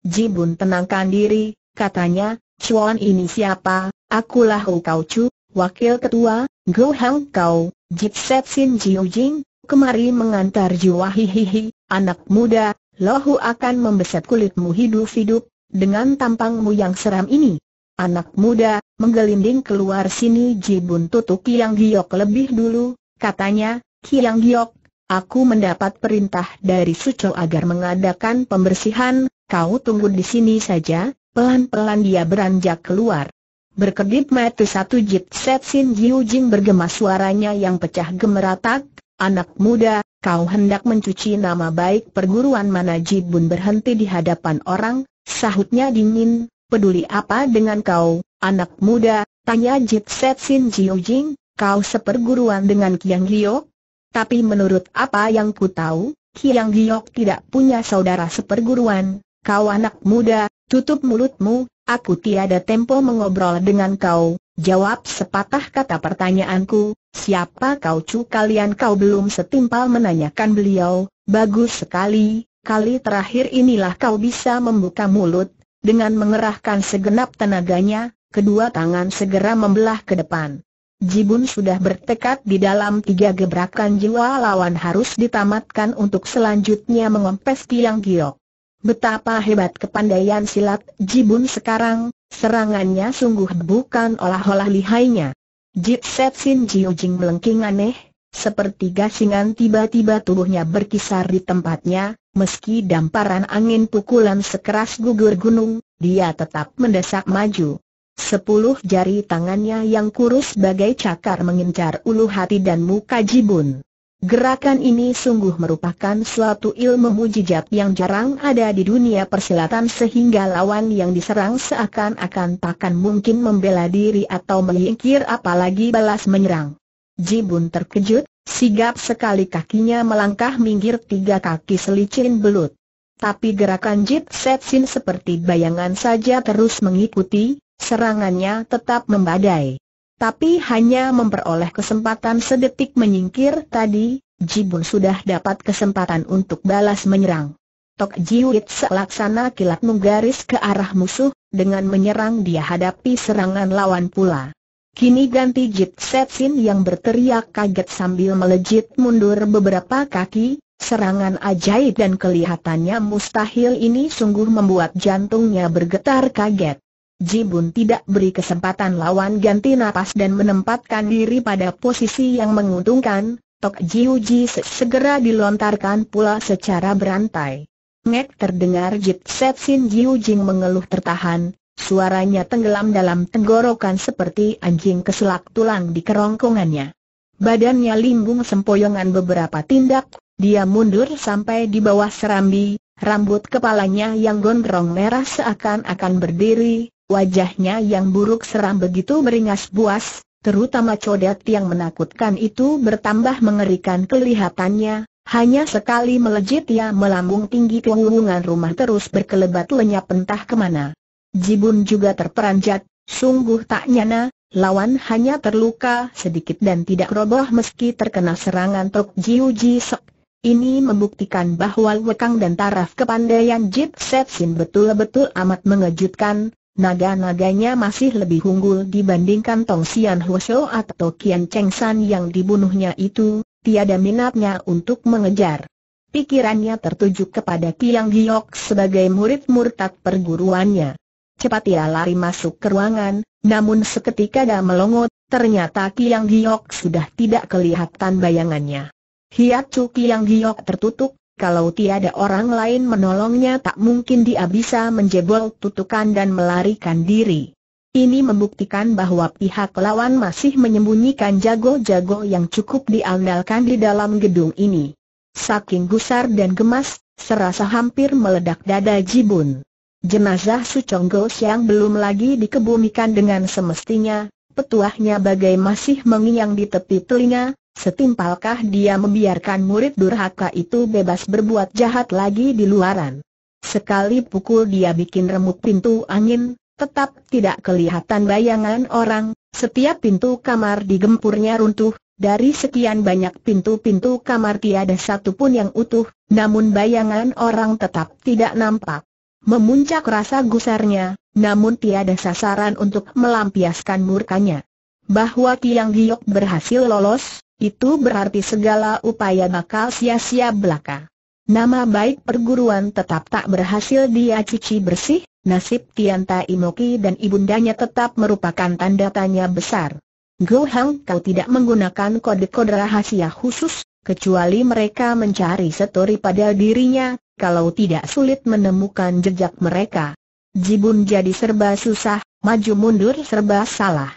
Ji Bun tenangkan diri, katanya, Chuan ini siapa, akulah Hu Kau Chu, wakil ketua, Go Hang Kau, Jip Set Sin Jiu Jing, kemari mengantar jiwa hihihi, anak muda, Lohu akan membeset kulitmu hidup-hidup, dengan tampangmu yang seram ini. Anak muda, menggelinding keluar sini jibun tutup Yang Giok lebih dulu, katanya, Kiang Giok, aku mendapat perintah dari Suco agar mengadakan pembersihan, kau tunggu di sini saja, pelan-pelan dia beranjak keluar. Berkedip mati satu jip, set Sin Jiu Jing bergema suaranya yang pecah gemeratak, anak muda, kau hendak mencuci nama baik perguruan mana Jibun berhenti di hadapan orang, sahutnya dingin, peduli apa dengan kau, anak muda, tanya Jit Set Sin Jiu Jing, kau seperguruan dengan Kiang Giok? Tapi menurut apa yang ku tahu, Kiang Giok tidak punya saudara seperguruan, kau anak muda, tutup mulutmu, aku tiada tempo mengobrol dengan kau, Jawab sepatah kata pertanyaanku, siapa kau cu kalian kau belum setimpal menanyakan beliau, bagus sekali, kali terakhir inilah kau bisa membuka mulut, dengan mengerahkan segenap tenaganya, kedua tangan segera membelah ke depan. Jibun sudah bertekad di dalam tiga gebrakan jiwa lawan harus ditamatkan untuk selanjutnya mengompes tiang giok. Betapa hebat kepandaian silat Jibun sekarang, Serangannya sungguh bukan olah-olah lihainya. Jit Set Sin Jiu Jing melengking aneh, seperti gasingan tiba-tiba tubuhnya berkisar di tempatnya, meski damparan angin pukulan sekeras gugur gunung, dia tetap mendesak maju. Sepuluh jari tangannya yang kurus bagai cakar mengincar ulu hati dan muka jibun. Gerakan ini sungguh merupakan suatu ilmu mujizat yang jarang ada di dunia persilatan sehingga lawan yang diserang seakan-akan takkan mungkin membela diri atau melingkir, apalagi balas menyerang. Jibun terkejut, sigap sekali kakinya melangkah minggir tiga kaki selicin belut. Tapi gerakan Jit Setsin seperti bayangan saja terus mengikuti, serangannya tetap membadai tapi hanya memperoleh kesempatan sedetik menyingkir tadi, Jibun sudah dapat kesempatan untuk balas menyerang. Tok Jiwit selaksana kilat menggaris ke arah musuh, dengan menyerang dia hadapi serangan lawan pula. Kini ganti Jit Setsin yang berteriak kaget sambil melejit mundur beberapa kaki, serangan ajaib dan kelihatannya mustahil ini sungguh membuat jantungnya bergetar kaget. Jibun tidak beri kesempatan lawan ganti napas dan menempatkan diri pada posisi yang menguntungkan, Tok Jiu Ji segera dilontarkan pula secara berantai. Ngek terdengar Jit Set Sin Jiu Jing mengeluh tertahan, suaranya tenggelam dalam tenggorokan seperti anjing keselak tulang di kerongkongannya. Badannya limbung sempoyongan beberapa tindak, dia mundur sampai di bawah serambi, rambut kepalanya yang gondrong merah seakan-akan berdiri, Wajahnya yang buruk seram begitu beringas buas, terutama codet yang menakutkan itu bertambah mengerikan kelihatannya, hanya sekali melejit ia melambung tinggi ke rumah terus berkelebat lenyap entah kemana. Jibun juga terperanjat, sungguh tak nyana, lawan hanya terluka sedikit dan tidak roboh meski terkena serangan Tok Jiu Ji Sek. Ini membuktikan bahwa Wekang dan taraf kepandaian Jip Set Sin betul-betul amat mengejutkan, Naga-naganya masih lebih unggul dibandingkan Tong Sian Hwasho atau Qian Cheng San yang dibunuhnya itu, tiada minatnya untuk mengejar. Pikirannya tertuju kepada Qiang Giok sebagai murid murtad perguruannya. Cepat ia lari masuk ke ruangan, namun seketika dia melongot, ternyata Kiang Giok sudah tidak kelihatan bayangannya. Hiat Chu yang Giok tertutup kalau tiada orang lain menolongnya tak mungkin dia bisa menjebol tutukan dan melarikan diri. Ini membuktikan bahwa pihak lawan masih menyembunyikan jago-jago yang cukup diandalkan di dalam gedung ini. Saking gusar dan gemas, serasa hampir meledak dada Jibun. Jenazah Sucongo Siang belum lagi dikebumikan dengan semestinya, petuahnya bagai masih mengiang di tepi telinga, Setimpalkah dia membiarkan murid durhaka itu bebas berbuat jahat lagi di luaran? Sekali pukul dia bikin remuk pintu angin, tetap tidak kelihatan bayangan orang, setiap pintu kamar digempurnya runtuh, dari sekian banyak pintu-pintu kamar tiada satu pun yang utuh, namun bayangan orang tetap tidak nampak. Memuncak rasa gusarnya, namun tiada sasaran untuk melampiaskan murkanya bahwa Tiang Giok berhasil lolos, itu berarti segala upaya bakal sia-sia belaka. Nama baik perguruan tetap tak berhasil dia cuci bersih, nasib Tian Tai Imoki dan ibundanya tetap merupakan tanda tanya besar. Go Hang kau tidak menggunakan kode-kode rahasia khusus, kecuali mereka mencari setori pada dirinya, kalau tidak sulit menemukan jejak mereka. Jibun jadi serba susah, maju mundur serba salah.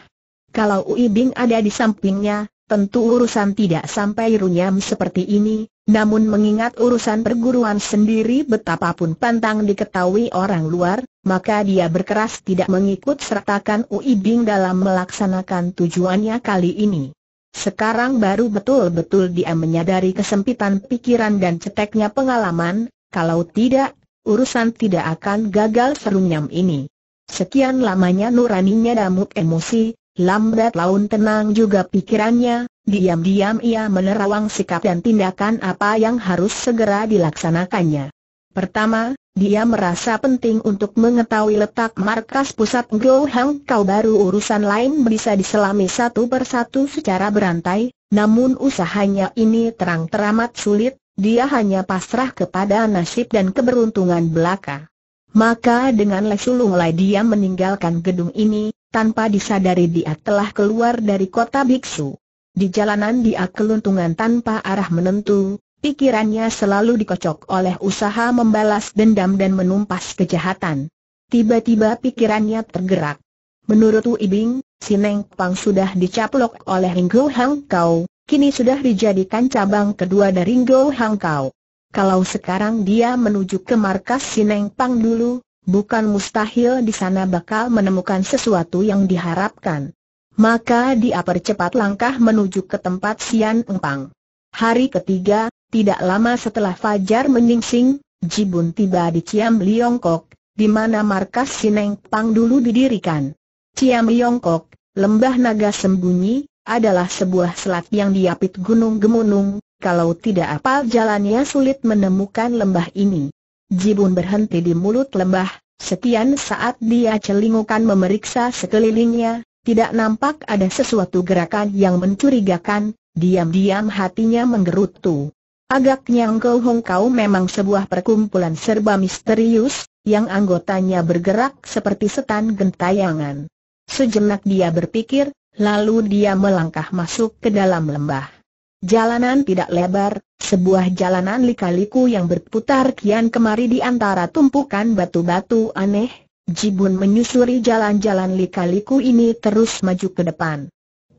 Kalau Ui Bing ada di sampingnya, tentu urusan tidak sampai runyam seperti ini, namun mengingat urusan perguruan sendiri betapapun pantang diketahui orang luar, maka dia berkeras tidak mengikut sertakan Ui Bing dalam melaksanakan tujuannya kali ini. Sekarang baru betul-betul dia menyadari kesempitan pikiran dan ceteknya pengalaman, kalau tidak, urusan tidak akan gagal serunyam ini. Sekian lamanya nuraninya damuk emosi, Lambat laun tenang juga pikirannya, diam-diam ia menerawang sikap dan tindakan apa yang harus segera dilaksanakannya. Pertama, dia merasa penting untuk mengetahui letak markas pusat Go Hang Kau baru urusan lain bisa diselami satu persatu secara berantai, namun usahanya ini terang teramat sulit, dia hanya pasrah kepada nasib dan keberuntungan belaka. Maka dengan lesu lunglai dia meninggalkan gedung ini, tanpa disadari dia telah keluar dari kota biksu. Di jalanan dia keluntungan tanpa arah menentu, pikirannya selalu dikocok oleh usaha membalas dendam dan menumpas kejahatan. Tiba-tiba pikirannya tergerak. Menurut Ibing, si Neng Pang sudah dicaplok oleh Ringgo Hang Kau, kini sudah dijadikan cabang kedua dari Ringgo Hang Kau. Kalau sekarang dia menuju ke markas si Neng Pang dulu, bukan mustahil di sana bakal menemukan sesuatu yang diharapkan. Maka dia percepat langkah menuju ke tempat Sian Empang. Hari ketiga, tidak lama setelah Fajar menyingsing, Jibun tiba di Ciam Liongkok, di mana markas Sineng Pang dulu didirikan. Ciam Liongkok, lembah naga sembunyi, adalah sebuah selat yang diapit gunung gemunung, kalau tidak apa jalannya sulit menemukan lembah ini. Jibun berhenti di mulut lembah, sekian saat dia celingukan memeriksa sekelilingnya, tidak nampak ada sesuatu gerakan yang mencurigakan, diam-diam hatinya menggerutu. Agaknya Engkau Hong Kau memang sebuah perkumpulan serba misterius, yang anggotanya bergerak seperti setan gentayangan. Sejenak dia berpikir, lalu dia melangkah masuk ke dalam lembah. Jalanan tidak lebar, sebuah jalanan lika-liku yang berputar kian kemari di antara tumpukan batu-batu aneh, Jibun menyusuri jalan-jalan lika-liku ini terus maju ke depan.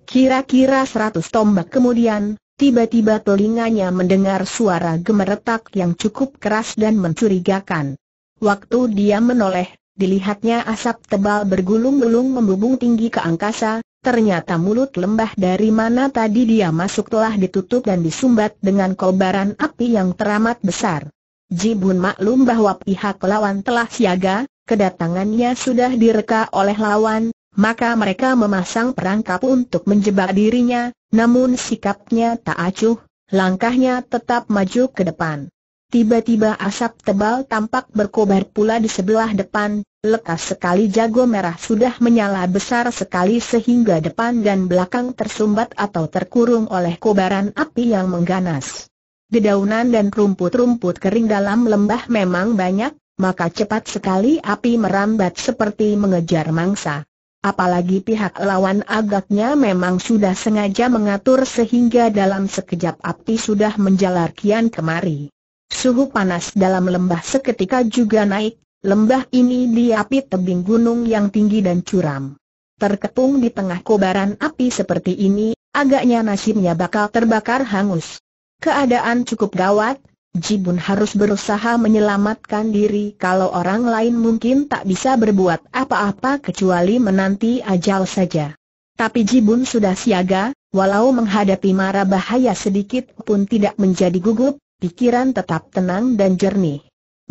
Kira-kira seratus tombak kemudian, tiba-tiba telinganya mendengar suara gemeretak yang cukup keras dan mencurigakan. Waktu dia menoleh, dilihatnya asap tebal bergulung-gulung membubung tinggi ke angkasa, ternyata mulut lembah dari mana tadi dia masuk telah ditutup dan disumbat dengan kobaran api yang teramat besar. Jibun maklum bahwa pihak lawan telah siaga, kedatangannya sudah direka oleh lawan, maka mereka memasang perangkap untuk menjebak dirinya, namun sikapnya tak acuh, langkahnya tetap maju ke depan. Tiba-tiba asap tebal tampak berkobar pula di sebelah depan, Lekas sekali jago merah sudah menyala besar sekali sehingga depan dan belakang tersumbat atau terkurung oleh kobaran api yang mengganas. Dedaunan dan rumput-rumput kering dalam lembah memang banyak, maka cepat sekali api merambat seperti mengejar mangsa. Apalagi pihak lawan agaknya memang sudah sengaja mengatur sehingga dalam sekejap api sudah menjalar kian kemari. Suhu panas dalam lembah seketika juga naik, Lembah ini diapit tebing gunung yang tinggi dan curam. Terkepung di tengah kobaran api seperti ini, agaknya nasibnya bakal terbakar hangus. Keadaan cukup gawat, Jibun harus berusaha menyelamatkan diri kalau orang lain mungkin tak bisa berbuat apa-apa kecuali menanti ajal saja. Tapi Jibun sudah siaga, walau menghadapi mara bahaya sedikit pun tidak menjadi gugup, pikiran tetap tenang dan jernih.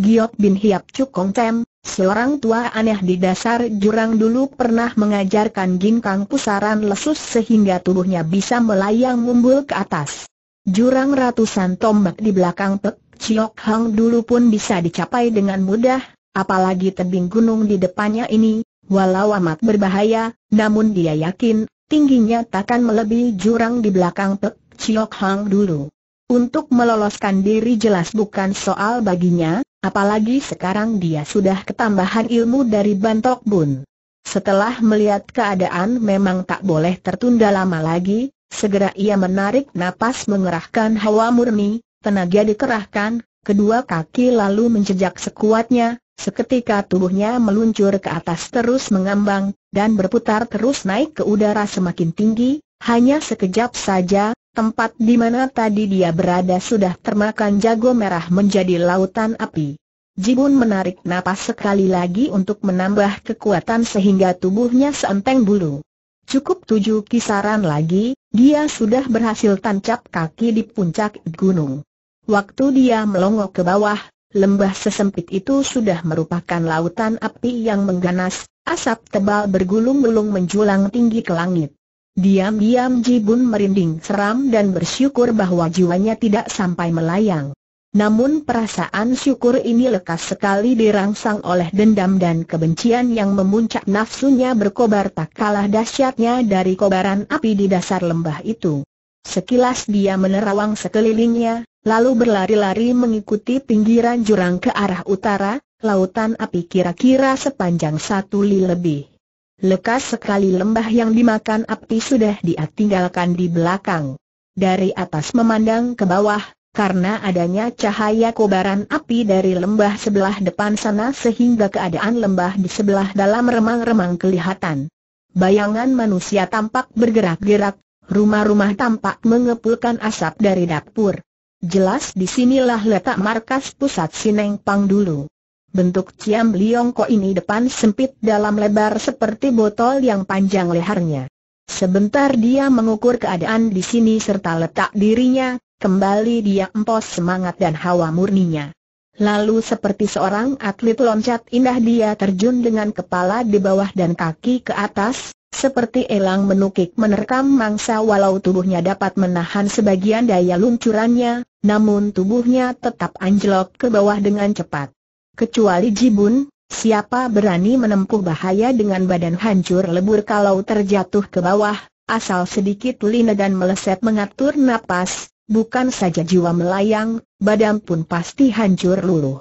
Giok Bin Hiap Cukong Tem, seorang tua aneh di dasar jurang dulu pernah mengajarkan ginkang pusaran lesus sehingga tubuhnya bisa melayang mumbul ke atas. Jurang ratusan tombak di belakang Pek Chiok Hang dulu pun bisa dicapai dengan mudah, apalagi tebing gunung di depannya ini, walau amat berbahaya, namun dia yakin, tingginya takkan melebihi jurang di belakang Pek Chiok Hang dulu. Untuk meloloskan diri jelas bukan soal baginya, Apalagi sekarang dia sudah ketambahan ilmu dari Bantok Bun. Setelah melihat keadaan memang tak boleh tertunda lama lagi, segera ia menarik napas mengerahkan hawa murni, tenaga dikerahkan, kedua kaki lalu menjejak sekuatnya, seketika tubuhnya meluncur ke atas terus mengambang, dan berputar terus naik ke udara semakin tinggi, hanya sekejap saja, Tempat di mana tadi dia berada sudah termakan jago merah menjadi lautan api. Jibun menarik napas sekali lagi untuk menambah kekuatan sehingga tubuhnya seenteng bulu. Cukup tujuh kisaran lagi, dia sudah berhasil tancap kaki di puncak gunung. Waktu dia melongo ke bawah, lembah sesempit itu sudah merupakan lautan api yang mengganas, asap tebal bergulung-gulung menjulang tinggi ke langit. Diam-diam Jibun merinding seram dan bersyukur bahwa jiwanya tidak sampai melayang. Namun perasaan syukur ini lekas sekali dirangsang oleh dendam dan kebencian yang memuncak nafsunya berkobar tak kalah dahsyatnya dari kobaran api di dasar lembah itu. Sekilas dia menerawang sekelilingnya, lalu berlari-lari mengikuti pinggiran jurang ke arah utara, lautan api kira-kira sepanjang satu li lebih. Lekas sekali lembah yang dimakan api sudah dia tinggalkan di belakang. Dari atas memandang ke bawah, karena adanya cahaya kobaran api dari lembah sebelah depan sana sehingga keadaan lembah di sebelah dalam remang-remang kelihatan. Bayangan manusia tampak bergerak-gerak, rumah-rumah tampak mengepulkan asap dari dapur. Jelas disinilah letak markas pusat Sineng Pang dulu. Bentuk Ciam Liongko ini depan sempit dalam lebar seperti botol yang panjang lehernya. Sebentar dia mengukur keadaan di sini serta letak dirinya, kembali dia empos semangat dan hawa murninya. Lalu seperti seorang atlet loncat indah dia terjun dengan kepala di bawah dan kaki ke atas, seperti elang menukik menerkam mangsa walau tubuhnya dapat menahan sebagian daya luncurannya, namun tubuhnya tetap anjlok ke bawah dengan cepat. Kecuali Jibun, siapa berani menempuh bahaya dengan badan hancur lebur kalau terjatuh ke bawah, asal sedikit lina dan meleset mengatur napas, bukan saja jiwa melayang, badan pun pasti hancur luluh.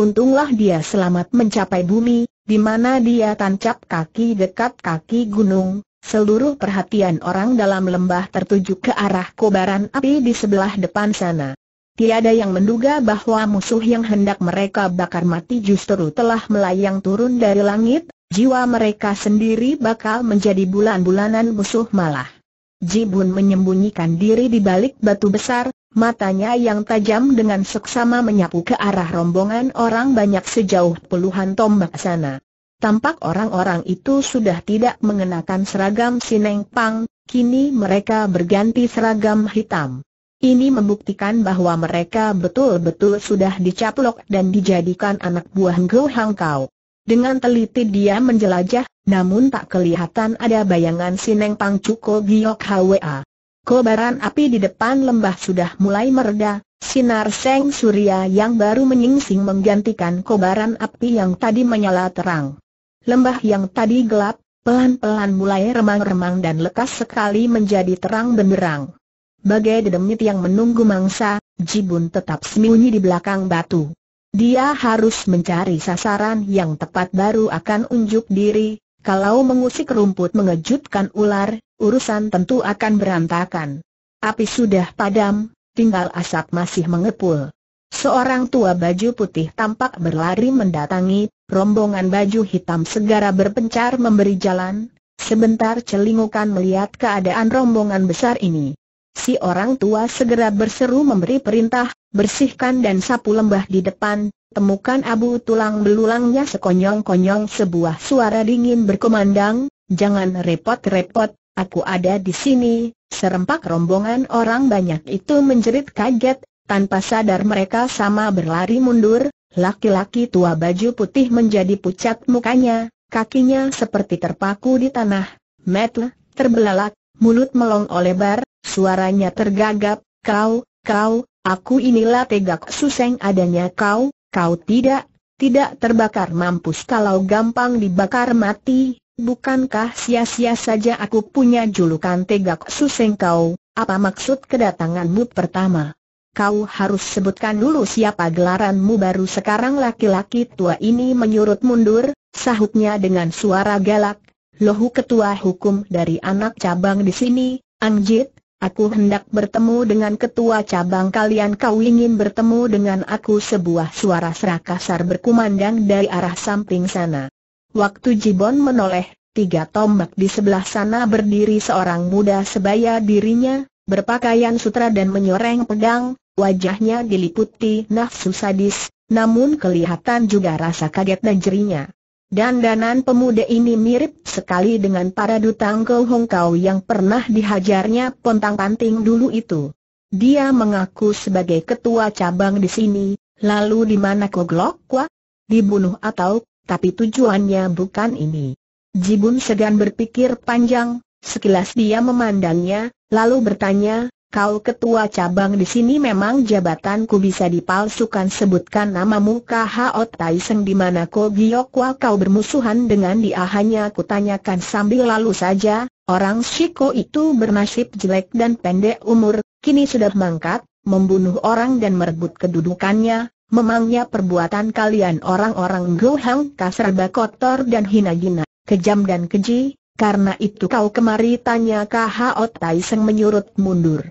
Untunglah dia selamat mencapai bumi, di mana dia tancap kaki dekat kaki gunung, Seluruh perhatian orang dalam lembah tertuju ke arah kobaran api di sebelah depan sana. Tiada yang menduga bahwa musuh yang hendak mereka bakar mati justru telah melayang turun dari langit, jiwa mereka sendiri bakal menjadi bulan-bulanan musuh malah. Jibun menyembunyikan diri di balik batu besar, matanya yang tajam dengan seksama menyapu ke arah rombongan orang banyak sejauh puluhan tombak sana. Tampak orang-orang itu sudah tidak mengenakan seragam Sineng Pang, kini mereka berganti seragam hitam. Ini membuktikan bahwa mereka betul-betul sudah dicaplok dan dijadikan anak buah Go Hang Dengan teliti dia menjelajah, namun tak kelihatan ada bayangan Sineng Pang Cuko Giok Hwa. Kobaran api di depan lembah sudah mulai mereda, sinar seng surya yang baru menyingsing menggantikan kobaran api yang tadi menyala terang. Lembah yang tadi gelap, pelan-pelan mulai remang-remang dan lekas sekali menjadi terang benderang. Bagai dedemit yang menunggu mangsa, Jibun tetap sembunyi di belakang batu. Dia harus mencari sasaran yang tepat baru akan unjuk diri, kalau mengusik rumput mengejutkan ular, urusan tentu akan berantakan. Api sudah padam, tinggal asap masih mengepul. Seorang tua baju putih tampak berlari mendatangi, rombongan baju hitam segera berpencar memberi jalan, sebentar celingukan melihat keadaan rombongan besar ini si orang tua segera berseru memberi perintah, bersihkan dan sapu lembah di depan, temukan abu tulang belulangnya sekonyong-konyong sebuah suara dingin berkumandang, jangan repot-repot, aku ada di sini, serempak rombongan orang banyak itu menjerit kaget, tanpa sadar mereka sama berlari mundur, laki-laki tua baju putih menjadi pucat mukanya, kakinya seperti terpaku di tanah, metle, terbelalak, mulut oleh Bar, suaranya tergagap, kau, kau, aku inilah tegak suseng adanya kau, kau tidak, tidak terbakar mampus kalau gampang dibakar mati, bukankah sia-sia saja aku punya julukan tegak suseng kau, apa maksud kedatanganmu pertama? Kau harus sebutkan dulu siapa gelaranmu baru sekarang laki-laki tua ini menyurut mundur, sahutnya dengan suara galak, Lohu ketua hukum dari anak cabang di sini, Angjit. aku hendak bertemu dengan ketua cabang kalian kau ingin bertemu dengan aku sebuah suara serak kasar berkumandang dari arah samping sana. Waktu Jibon menoleh, tiga tombak di sebelah sana berdiri seorang muda sebaya dirinya, berpakaian sutra dan menyoreng pedang, wajahnya diliputi nafsu sadis, namun kelihatan juga rasa kaget dan jerinya. Dandanan pemuda ini mirip sekali dengan para dutang ke Hong Kau yang pernah dihajarnya pontang-panting dulu itu. Dia mengaku sebagai ketua cabang di sini, lalu di mana Koglok Dibunuh atau, tapi tujuannya bukan ini. Jibun segan berpikir panjang, sekilas dia memandangnya, lalu bertanya, kau ketua cabang di sini memang jabatanku bisa dipalsukan sebutkan namamu K.H.O. Taiseng di mana Ko Giokwa kau bermusuhan dengan dia hanya kutanyakan sambil lalu saja, orang Shiko itu bernasib jelek dan pendek umur, kini sudah mangkat, membunuh orang dan merebut kedudukannya, memangnya perbuatan kalian orang-orang Gohang kasar kotor dan hina-hina, kejam dan keji, karena itu kau kemari tanya KHO Taiseng menyurut mundur.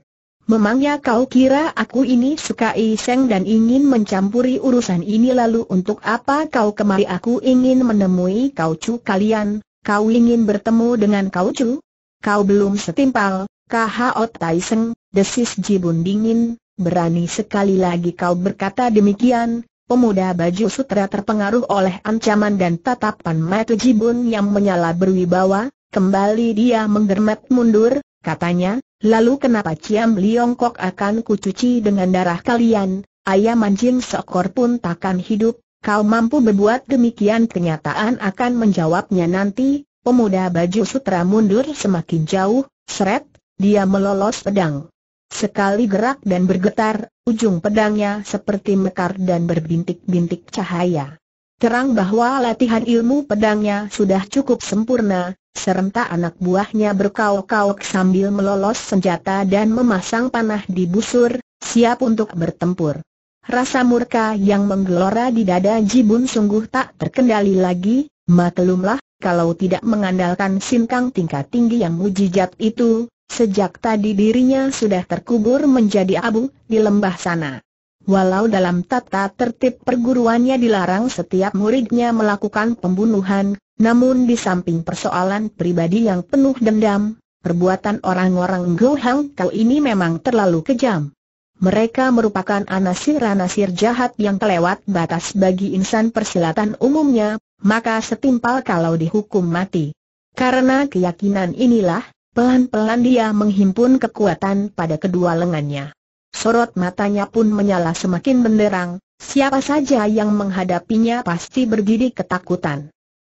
Memangnya kau kira aku ini suka iseng dan ingin mencampuri urusan ini lalu untuk apa kau kemari aku ingin menemui kau cu kalian, kau ingin bertemu dengan kau cu? Kau belum setimpal, tai Taiseng, desis jibun dingin, berani sekali lagi kau berkata demikian, pemuda baju sutra terpengaruh oleh ancaman dan tatapan mata jibun yang menyala berwibawa, kembali dia menggermet mundur, katanya, Lalu kenapa Ciam Liongkok akan kucuci dengan darah kalian, ayam anjing seekor pun takkan hidup, kau mampu berbuat demikian kenyataan akan menjawabnya nanti, pemuda baju sutra mundur semakin jauh, seret, dia melolos pedang. Sekali gerak dan bergetar, ujung pedangnya seperti mekar dan berbintik-bintik cahaya. Terang bahwa latihan ilmu pedangnya sudah cukup sempurna, serentak anak buahnya berkauk-kauk sambil melolos senjata dan memasang panah di busur, siap untuk bertempur. Rasa murka yang menggelora di dada Jibun sungguh tak terkendali lagi, maklumlah, kalau tidak mengandalkan sinkang tingkat tinggi yang mujijat itu, sejak tadi dirinya sudah terkubur menjadi abu di lembah sana. Walau dalam tata tertib perguruannya dilarang setiap muridnya melakukan pembunuhan, namun di samping persoalan pribadi yang penuh dendam, perbuatan orang-orang Gohang Kau ini memang terlalu kejam. Mereka merupakan anasir-anasir jahat yang kelewat batas bagi insan persilatan umumnya, maka setimpal kalau dihukum mati. Karena keyakinan inilah, pelan-pelan dia menghimpun kekuatan pada kedua lengannya. Sorot matanya pun menyala semakin benderang, siapa saja yang menghadapinya pasti berdiri ketakutan.